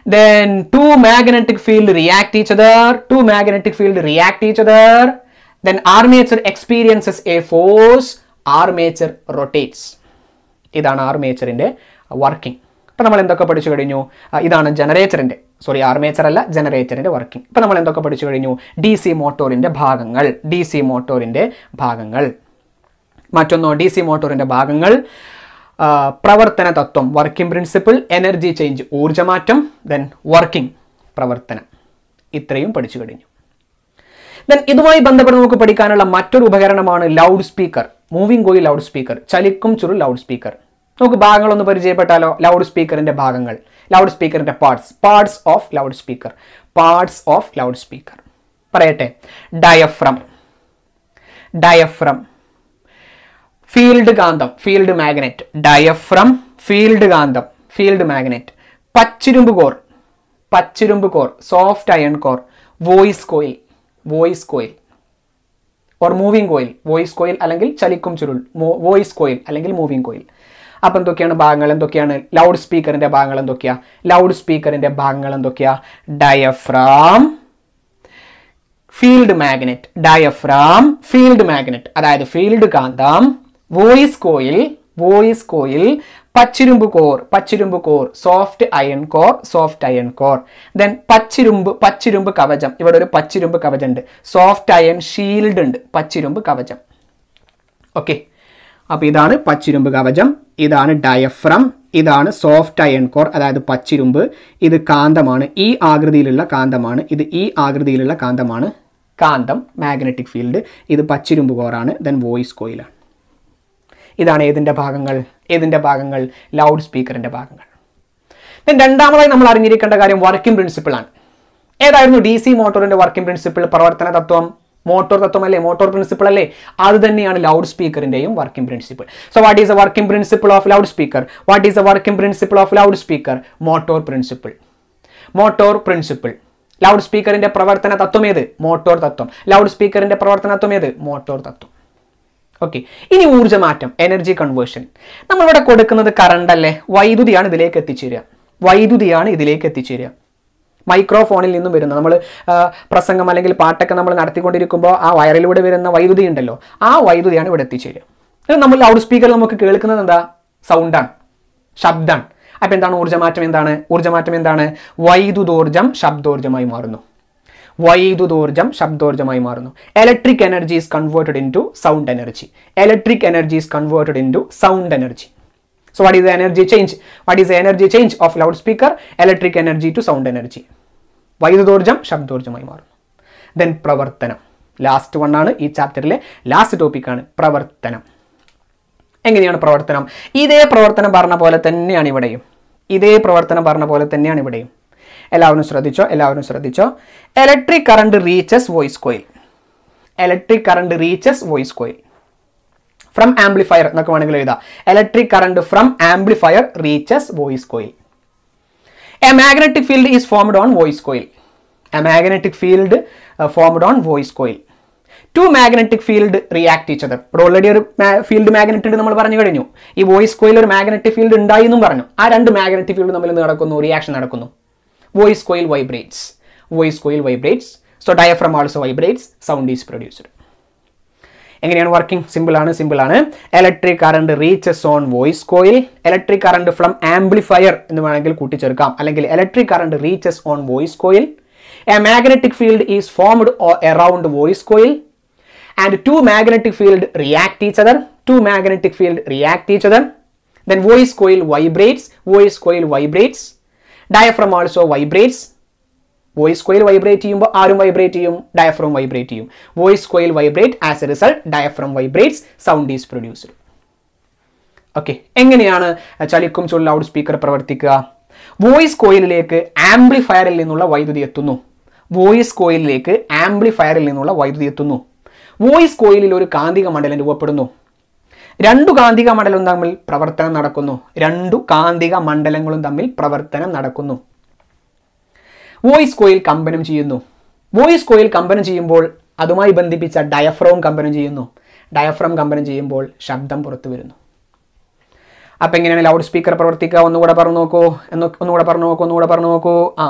Then two magnetic field react each other. Two magnetic field react each other. Then armature experiences a force. Armature rotates. ഇതാണ് ആർമേച്ചറിൻ്റെ working അപ്പോൾ നമ്മൾ എന്തൊക്കെ പഠിച്ചു കഴിഞ്ഞു ഇതാണ് ജനറേറ്ററിൻ്റെ sorry armature അല്ല ജനറേറ്ററിൻ്റെ working ഇപ്പൊ നമ്മൾ എന്തൊക്കെ പഠിച്ചു കഴിഞ്ഞു ഡി സി മോട്ടോറിൻ്റെ ഭാഗങ്ങൾ ഡി സി മോട്ടോറിൻ്റെ ഭാഗങ്ങൾ മറ്റൊന്നോ ഡി സി മോട്ടോറിൻ്റെ ഭാഗങ്ങൾ പ്രവർത്തന തത്വം വർക്കിംഗ് പ്രിൻസിപ്പിൾ എനർജി ചേഞ്ച് ഊർജ്ജമാറ്റം ദെൻ വർക്കിംഗ് പ്രവർത്തനം ഇത്രയും പഠിച്ചു കഴിഞ്ഞു ദെൻ ഇതുമായി ബന്ധപ്പെട്ട് നമുക്ക് പഠിക്കാനുള്ള മറ്റൊരു ഉപകരണമാണ് ലൗഡ് സ്പീക്കർ മൂവിംഗ് ഗോയി ലൗഡ് സ്പീക്കർ ചലിക്കും ചുരു ലൗഡ് സ്പീക്കർ നമുക്ക് ഭാഗങ്ങളൊന്ന് പരിചയപ്പെട്ടാലോ ലൗഡ് സ്പീക്കറിൻ്റെ ഭാഗങ്ങൾ ലൗഡ് സ്പീക്കറിൻ്റെ parts parts of loudspeaker parts of loudspeaker പറയട്ടെ ഡയഫ്രം ഡയഫ്രം ഫീൽഡ് കാന്തം ഫീൽഡ് മാഗ്നറ്റ് ഡയഫ്രം ഫീൽഡ് കാന്തം ഫീൽഡ് മാഗ്നറ്റ് പച്ചിരുമ്പ് കോർ പച്ചിരുമ്പ് core soft iron core voice coil voice coil or moving coil voice coil അല്ലെങ്കിൽ ചലിക്കും ചുരുൾ voice coil അല്ലെങ്കിൽ moving coil അപ്പം എന്തൊക്കെയാണ് ഭാഗങ്ങൾ എന്തൊക്കെയാണ് ലൗഡ് സ്പീക്കറിൻ്റെ ഭാഗങ്ങൾ എന്തൊക്കെയാണ് ലൗഡ് സ്പീക്കറിൻ്റെ ഭാഗങ്ങൾ എന്തൊക്കെയാണ് diaphragm field magnet diaphragm field magnet അതായത് ഫീൽഡ് കാന്തം വോയിസ് കോയിൽ വോയിസ് കോയിൽ പച്ചിരുമ്പ് കോർ പച്ചിരുമ്പ് core soft iron core soft iron core then പച്ചിരുമ്പ് പച്ചിരുമ്പ് കവചം ഇവിടെ ഒരു പച്ചിരുമ്പ് കവചം ഉണ്ട് സോഫ്റ്റ് അയൺ ഷീൽഡ് ഉണ്ട് പച്ചിരുമ്പ് കവചം ഓക്കെ അപ്പോൾ ഇതാണ് പച്ചിരുമ്പ് കവചം ഇതാണ് ഡയഫ്രം ഇതാണ് സോഫ്റ്റ് അയൺ കോർ അതായത് പച്ചിരുമ്പ് ഇത് കാന്തമാണ് ഈ ആകൃതിയിലുള്ള കാന്തമാണ് ഇത് ഈ ആകൃതിയിലുള്ള കാന്തമാണ് കാന്തം മാഗ്നറ്റിക് ഫീൽഡ് ഇത് പച്ചിരുമ്പ് കോറാണ് ദെൻ വോയിസ് കോയിലാണ് ഇതാണ് ഏതിൻ്റെ ഭാഗങ്ങൾ ഏതിൻ്റെ ഭാഗങ്ങൾ ലൗഡ് സ്പീക്കറിൻ്റെ ഭാഗങ്ങൾ ദെൻ രണ്ടാമതായി നമ്മൾ അറിഞ്ഞിരിക്കേണ്ട കാര്യം വർക്കിംഗ് പ്രിൻസിപ്പിളാണ് ഏതായിരുന്നു ഡി സി മോട്ടോറിൻ്റെ വർക്കിംഗ് പ്രിൻസിപ്പിൾ പ്രവർത്തന തത്വം മോട്ടോർ അല്ലേ മോട്ടോർ പ്രിൻസിപ്പിൾ അല്ലേ അത് തന്നെയാണ് ലൗഡ് സ്പീക്കറിൻ്റെയും working principle so what is a working principle of loudspeaker what is a working principle of loudspeaker motor principle motor principle ലൗഡ് സ്പീക്കറിൻ്റെ പ്രവർത്തന തത്വം ഏത് മോട്ടോർ തത്വം ലൗഡ് സ്പീക്കറിൻ്റെ പ്രവർത്തന തത്വം ഏത് മോട്ടോർ തത്വം ഓക്കെ ഇനി ഊർജ്ജമാറ്റം എനർജി കൺവേർഷൻ നമ്മളിവിടെ കൊടുക്കുന്നത് കറണ്ട് അല്ലേ വൈദ്യുതിയാണ് ഇതിലേക്ക് എത്തിച്ചേരുക വൈദ്യുതിയാണ് ഇതിലേക്ക് എത്തിച്ചേരുക മൈക്രോഫോണിൽ നിന്നും വരുന്ന നമ്മൾ പ്രസംഗം അല്ലെങ്കിൽ പാട്ടൊക്കെ നമ്മൾ നടത്തിക്കൊണ്ടിരിക്കുമ്പോൾ ആ വയറിലൂടെ വരുന്ന വൈദ്യുതി ഉണ്ടല്ലോ ആ വൈദ്യുതിയാണ് ഇവിടെ എത്തിച്ചേരുക നമ്മൾ ലൗഡ് സ്പീക്കർ നമുക്ക് കേൾക്കുന്നത് എന്താ സൗണ്ടാണ് ശബ്ദമാണ് അപ്പോൾ എന്താണ് ഊർജ്ജമാറ്റം എന്താണ് ഊർജ്ജമാറ്റം എന്താണ് വൈദ്യുതോർജ്ജം ശബ്ദോർജ്ജമായി മാറുന്നു വൈദ്യുതോർജ്ജം ശബ്ദോർജ്ജമായി മാറുന്നു electric energy is converted into sound energy electric energy is converted into sound energy so what is energy change what is energy change of loudspeaker electric energy to sound energy വൈദ്യുതോർജ്ജം ശബ്ദോർജ്ജമായി മാറുന്നു then പ്രവർത്തനം last വണ്ണാണ് ഈ ചാപ്റ്ററിലെ last ടോപ്പിക്കാണ് പ്രവർത്തനം എങ്ങനെയാണ് പ്രവർത്തനം ഇതേ പ്രവർത്തനം പറഞ്ഞ പോലെ തന്നെയാണ് ഇവിടെയും ഇതേ പ്രവർത്തനം പറഞ്ഞ പോലെ തന്നെയാണ് ഇവിടെയും എല്ലാവരും ശ്രദ്ധിച്ചോ എല്ലാവരും ശ്രദ്ധിച്ചോ electric current reaches voice coil electric current reaches voice coil from amplifier എന്നൊക്കെ വേണമെങ്കിൽ എഴുതാം electric current from amplifier reaches voice coil a magnetic field is formed on voice coil a magnetic field formed on voice coil to magnetic field react each ഇവിടെ already ഒരു field magnet ഉണ്ട് നമ്മൾ പറഞ്ഞു കഴിഞ്ഞു ഈ വോയിസ് കോയിൽ ഒരു magnetic field ഉണ്ടായി എന്നും പറഞ്ഞു ആ രണ്ട് മാഗ്നറ്റിക് ഫീൽഡ് തമ്മിൽ നടക്കുന്നു റിയാക്ഷൻ നടക്കുന്നു voice coil vibrates voice coil vibrates so diaphragm also vibrates sound is produced എങ്ങനെയാണ് വർക്കിംഗ് സിമ്പിൾ ആണ് സിമ്പിൾ ആണ് electric current reaches on voice coil electric current from amplifier എന്ന് വേണമെങ്കിൽ കൂട്ടിച്ചേർക്കാം അല്ലെങ്കിൽ electric current reaches on voice coil a magnetic field is formed around voice coil and two magnetic field react each other two magnetic field react each other then voice coil vibrates voice coil vibrates diaphragm also vibrates voice coil vibrate ചെയ്യുമ്പോൾ ആരും vibrate ചെയ്യും diaphragm vibrate ചെയ്യും voice coil vibrate as a result diaphragm vibrates sound is produced okay എങ്ങനെയാണ് ചലിക്കും ചൊല്ലും loud speaker പ്രവർത്തിക്കുക voice കോയിലിലേക്ക് ആംപ്ലിഫയറിൽ നിന്നുള്ള വൈദ്യുതി എത്തുന്നു വോയിസ് കോയിലിലേക്ക് ആംപ്ലിഫയറിൽ നിന്നുള്ള വൈദ്യുതി എത്തുന്നു വോയിസ് കോയിലിൽ ഒരു കാന്തിക മണ്ഡലം രൂപപ്പെടുന്നു രണ്ടു കാന്തിക മണ്ഡലവും തമ്മിൽ പ്രവർത്തനം നടക്കുന്നു രണ്ടു കാന്തിക മണ്ഡലങ്ങളും തമ്മിൽ പ്രവർത്തനം നടക്കുന്നു വോയിസ് കോയിൽ കമ്പനം ചെയ്യുന്നു വോയിസ് കോയിൽ കമ്പനം ചെയ്യുമ്പോൾ അതുമായി ബന്ധിപ്പിച്ച ഡയഫ്രോം കമ്പനം ചെയ്യുന്നു ഡയഫ്രോം കമ്പനം ചെയ്യുമ്പോൾ ശബ്ദം പുറത്തു വരുന്നു അപ്പം എങ്ങനെയാണ് ലൗഡ് സ്പീക്കർ പ്രവർത്തിക്കുക ഒന്നുകൂടെ പറഞ്ഞു നോക്കൂ എന്നൊക്കെ ഒന്നുകൂടെ പറഞ്ഞു നോക്കൂ ഒന്നുകൂടെ പറഞ്ഞു നോക്കൂ ആ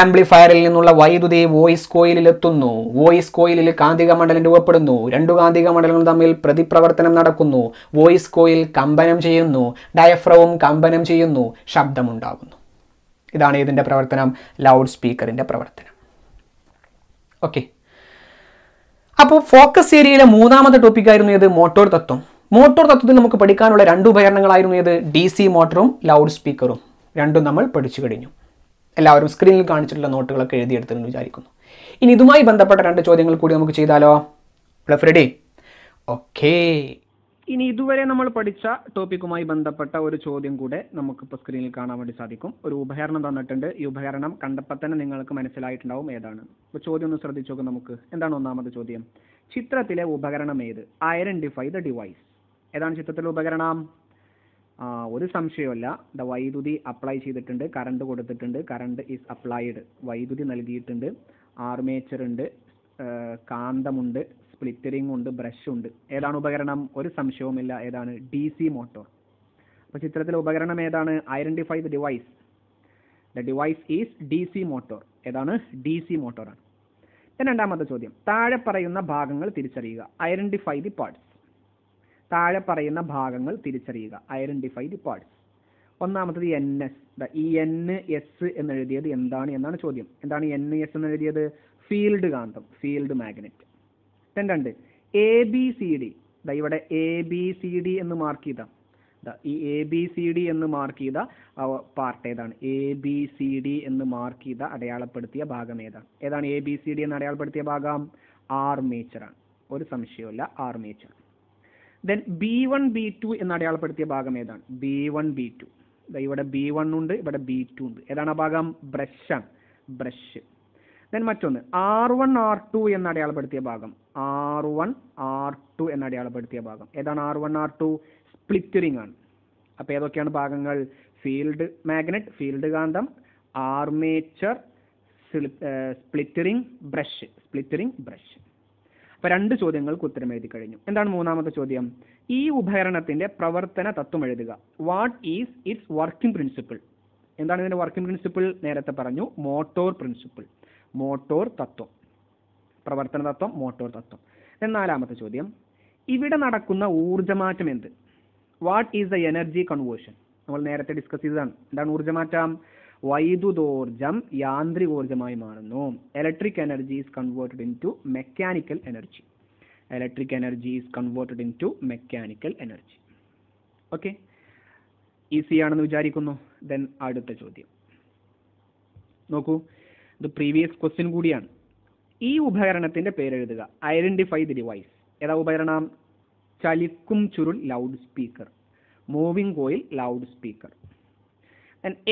ആംപ്ലിഫയറിൽ നിന്നുള്ള വൈദ്യുതി വോയിസ് കോയിലിൽ എത്തുന്നു വോയിസ് കോയിലിൽ കാന്തിക മണ്ഡലം രൂപപ്പെടുന്നു രണ്ടു കാന്തിക മണ്ഡലങ്ങൾ തമ്മിൽ പ്രതിപ്രവർത്തനം നടക്കുന്നു വോയിസ് കോയിൽ കമ്പനം ചെയ്യുന്നു ഡയഫ്രവും കമ്പനം ചെയ്യുന്നു ശബ്ദമുണ്ടാകുന്നു ഇതാണ് ഇതിൻ്റെ പ്രവർത്തനം ലൗഡ് സ്പീക്കറിൻ്റെ പ്രവർത്തനം ഓക്കെ അപ്പോൾ ഫോക്കസ് ഏരിയയിലെ മൂന്നാമത്തെ ടോപ്പിക്കായിരുന്നു ഇത് മോട്ടോർ തത്വം മോട്ടോർ തത്വത്തിൽ നമുക്ക് പഠിക്കാനുള്ള രണ്ട് ഉപകരണങ്ങളായിരുന്നു ഇത് ഡി സി മോട്ടറും ലൗഡ് സ്പീക്കറും രണ്ടും നമ്മൾ പഠിച്ചു കഴിഞ്ഞു എല്ലാവരും സ്ക്രീനിൽ കാണിച്ചിട്ടുള്ള നോട്ടുകളൊക്കെ എഴുതിയെടുത്തെന്ന് വിചാരിക്കുന്നു ഇനി ഇതുമായി ബന്ധപ്പെട്ട രണ്ട് ചോദ്യങ്ങൾ കൂടി നമുക്ക് ചെയ്താലോ ഇവിടെ ഫ്രെഡി ഓക്കേ ഇനി ഇതുവരെ നമ്മൾ പഠിച്ച ടോപ്പിക്കുമായി ബന്ധപ്പെട്ട ഒരു ചോദ്യം കൂടെ നമുക്കിപ്പോൾ സ്ക്രീനിൽ കാണാൻ വേണ്ടി സാധിക്കും ഒരു ഉപകരണം തന്നിട്ടുണ്ട് ഈ ഉപകരണം കണ്ടപ്പോൾ തന്നെ നിങ്ങൾക്ക് മനസ്സിലായിട്ടുണ്ടാവും ഏതാണ് അപ്പോൾ ചോദ്യം ഒന്ന് ശ്രദ്ധിച്ചു നോക്കാം നമുക്ക് എന്താണ് ഒന്നാമത്തെ ചോദ്യം ചിത്രത്തിലെ ഉപകരണം ഏത് ഐഡൻറ്റിഫൈ ദ ഡിവൈസ് ഏതാണ് ചിത്രത്തിലെ ഉപകരണം ഒരു സംശയമല്ല ദ വൈദ്യുതി അപ്ലൈ ചെയ്തിട്ടുണ്ട് കറണ്ട് കൊടുത്തിട്ടുണ്ട് കറണ്ട് ഈസ് അപ്ലൈഡ് വൈദ്യുതി നൽകിയിട്ടുണ്ട് ആർമേച്ചർ ഉണ്ട് കാന്തമുണ്ട് സ്പ്ലിറ്ററിംഗ് ഉണ്ട് ബ്രഷ് ഉണ്ട് ഏതാണ് ഉപകരണം ഒരു സംശയവുമില്ല ഏതാണ് ഡി സി മോട്ടോർ അപ്പോൾ ചിത്രത്തിലെ ഉപകരണം ഏതാണ് identify the device the device is D C motor ഏതാണ് ഡി സി മോട്ടോറാണ് രണ്ടാമത്തെ ചോദ്യം താഴെ പറയുന്ന ഭാഗങ്ങൾ തിരിച്ചറിയുക ഐഡൻറ്റിഫൈ ദി പാർട്സ് താഴെ പറയുന്ന ഭാഗങ്ങൾ തിരിച്ചറിയുക ഐഡൻറ്റിഫൈ ദി പാർട്സ് ഒന്നാമത്തത് N S E N S എന്നെഴുതിയത് എന്താണ് എന്നാണ് ചോദ്യം എന്താണ് എൻ എസ് എന്നെഴുതിയത് ഫീൽഡ് കാന്തം ഫീൽഡ് മാഗ്നറ്റ് ടെൻ രണ്ട് എ ബി സി ഡി ദാ ഇവിടെ എ ബി സി ഡി എന്ന് മാർക്ക് ചെയ്ത ഈ എ ബി സി ഡി എന്ന് മാർക്ക് ചെയ്ത പാർട്ട് ഏതാണ് എ ബി സി ഡി എന്ന് മാർക്ക് ചെയ്ത അടയാളപ്പെടുത്തിയ ഭാഗം ഏതാണ് ഏതാണ് എ ബി സി ഡി എന്ന് അടയാളപ്പെടുത്തിയ ഭാഗം ആർമേച്ചറാണ് ഒരു സംശയവുമില്ല armature then B one B two എന്ന് അടയാളപ്പെടുത്തിയ ഭാഗം ഏതാണ് ബി വൺ ബി ടു ഇവിടെ ബി വൺ ഉണ്ട് ഇവിടെ ബി ടു ഉണ്ട് ഏതാണ് ആ ഭാഗം ബ്രഷാണ് ബ്രഷ് ദെൻ മറ്റൊന്ന് ആർ വൺ ആർ ടു എന്ന് അടയാളപ്പെടുത്തിയ ഭാഗം ആർ വൺ ആർ ടു എന്ന് അടയാളപ്പെടുത്തിയ ഭാഗം ഏതാണ് R one R two split ring ആണ് അപ്പോൾ ഏതൊക്കെയാണ് ഭാഗങ്ങൾ ഫീൽഡ് മാഗ്നറ്റ് ഫീൽഡ് കാന്തം armature split ring brush split ring brush അപ്പോൾ രണ്ട് ചോദ്യങ്ങൾക്ക് ഉത്തരം എഴുതി കഴിഞ്ഞു എന്താണ് മൂന്നാമത്തെ ചോദ്യം ഈ ഉപകരണത്തിന്റെ പ്രവർത്തന തത്വം എഴുതുക what is its working principle എന്താണ് ഇതിന്റെ വർക്കിംഗ് പ്രിൻസിപ്പിൾ നേരത്തെ പറഞ്ഞു മോട്ടോർ പ്രിൻസിപ്പിൾ മോട്ടോർ തത്വം പ്രവർത്തന തത്വം മോട്ടോർ തത്വം നാലാമത്തെ ചോദ്യം ഇവിടെ നടക്കുന്ന ഊർജ്ജമാറ്റം എന്ത് what is the energy conversion നമ്മൾ നേരത്തെ ഡിസ്കസ് ചെയ്തതാണ് എന്താണ് ഊർജ്ജമാറ്റം വൈദ്യുതോർജം യാന്ത്രികോർജ്ജമായി മാറുന്നു electric energy is converted into mechanical energy electric energy is converted into mechanical energy okay easy ആണെന്ന് വിചാരിക്കുന്നു ദെൻ അടുത്ത ചോദ്യം നോക്കൂ ഇത് പ്രീവിയസ് ക്വസ്റ്റ്യൻ കൂടിയാണ് ഈ ഉപകരണത്തിന്റെ പേരെഴുതുക ഐഡന്റിഫൈ ദി ഡിവൈസ് ഏതാ ഉപകരണം ചലിക്കും ചുരുൾ loud speaker moving coil loud speaker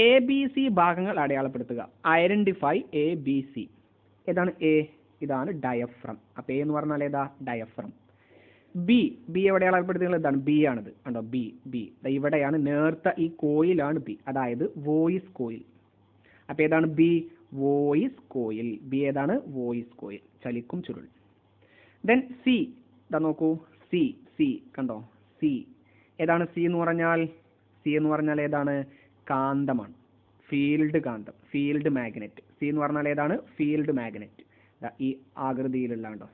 A B C ഭാഗങ്ങൾ അടയാളപ്പെടുത്തുക ഐഡന്റിഫൈ എ ബി സി ഏതാണ് എ ഇതാണ് ഡയഫ്രം അപ്പോൾ എ എന്ന് പറഞ്ഞാൽ ഏതാ ഡയഫ്രം ബി ബി എവിടെ അളപ്പെടുത്തിയത് ഇതാണ് ബി ആണിത് കണ്ടോ ബി ബി ഇവിടെയാണ് നേർത്ത ഈ കോയിലാണ് ബി അതായത് വോയിസ് കോയിൽ അപ്പോൾ ഏതാണ് ബി വോയിസ് കോയിൽ ബി ഏതാണ് വോയിസ് കോയിൽ ചലിക്കും ചുരുൾ ദെൻ സി ഇതാ നോക്കൂ സി സി കണ്ടോ സി ഏതാണ് സി എന്ന് പറഞ്ഞാൽ സി എന്ന് പറഞ്ഞാൽ ഏതാണ് കാന്തമാണ് ഫീൽഡ് കാന്തം ഫീൽഡ് മാഗ്നറ്റ് സി എന്ന് പറഞ്ഞാൽ ഏതാണ് ഫീൽഡ് മാഗ്നറ്റ് ഈ ആകൃതിയിലുള്ള കണ്ടോ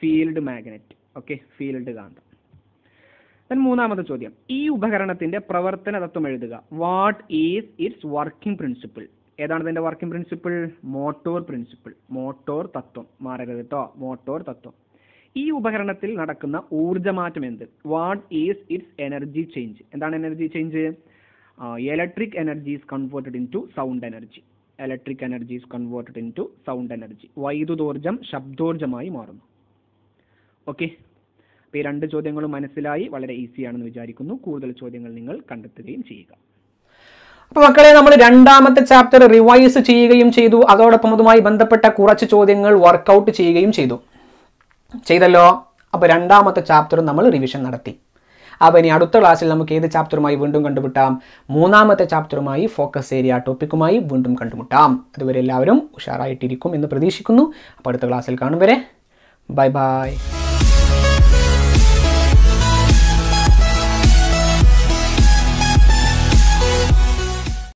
ഫീൽഡ് മാഗ്നറ്റ് ഓക്കെ ഫീൽഡ് കാന്തം ദെൻ മൂന്നാമത്തെ ചോദ്യം ഈ ഉപകരണത്തിന്റെ പ്രവർത്തന തത്വം എഴുതുക what is its working principle ഏതാണ് ഇതിൻ്റെ working principle motor principle motor തത്വം മാറരുത് കേട്ടോ മോട്ടോർ തത്വം ഈ ഉപകരണത്തിൽ നടക്കുന്ന മാറ്റം എന്ത് what is its energy change എന്താണ് energy change electric energy is converted into sound energy electric energy is converted into sound energy വൈദ്യുതോർജ്ജം ശബ്ദോർജ്ജമായി മാറുന്നു ഓക്കെ അപ്പോൾ ഈ രണ്ട് ചോദ്യങ്ങളും മനസ്സിലായി വളരെ ഈസിയാണെന്ന് വിചാരിക്കുന്നു കൂടുതൽ ചോദ്യങ്ങൾ നിങ്ങൾ കണ്ടെത്തുകയും ചെയ്യുക അപ്പോൾ മക്കളെ നമ്മൾ രണ്ടാമത്തെ ചാപ്റ്റർ റിവൈസ് ചെയ്യുകയും ചെയ്തു അതോടൊപ്പം അതുമായി ബന്ധപ്പെട്ട കുറച്ച് ചോദ്യങ്ങൾ വർക്കൗട്ട് ചെയ്യുകയും ചെയ്തു ചെയ്തല്ലോ അപ്പോൾ രണ്ടാമത്തെ ചാപ്റ്റർ നമ്മൾ റിവിഷൻ നടത്തി അപ്പോൾ ഇനി അടുത്ത ക്ലാസ്സിൽ നമുക്ക് ഏത് ചാപ്റ്ററുമായി വീണ്ടും കണ്ടുമുട്ടാം മൂന്നാമത്തെ ചാപ്റ്ററുമായി ഫോക്കസ് ഏരിയ ടോപ്പിക്കുമായി വീണ്ടും കണ്ടുമുട്ടാം അതുവരെ എല്ലാവരും ഉഷാറായിട്ടിരിക്കും എന്ന് പ്രതീക്ഷിക്കുന്നു അപ്പോൾ അടുത്ത ക്ലാസ്സിൽ കാണും വരെ ബൈ ബൈ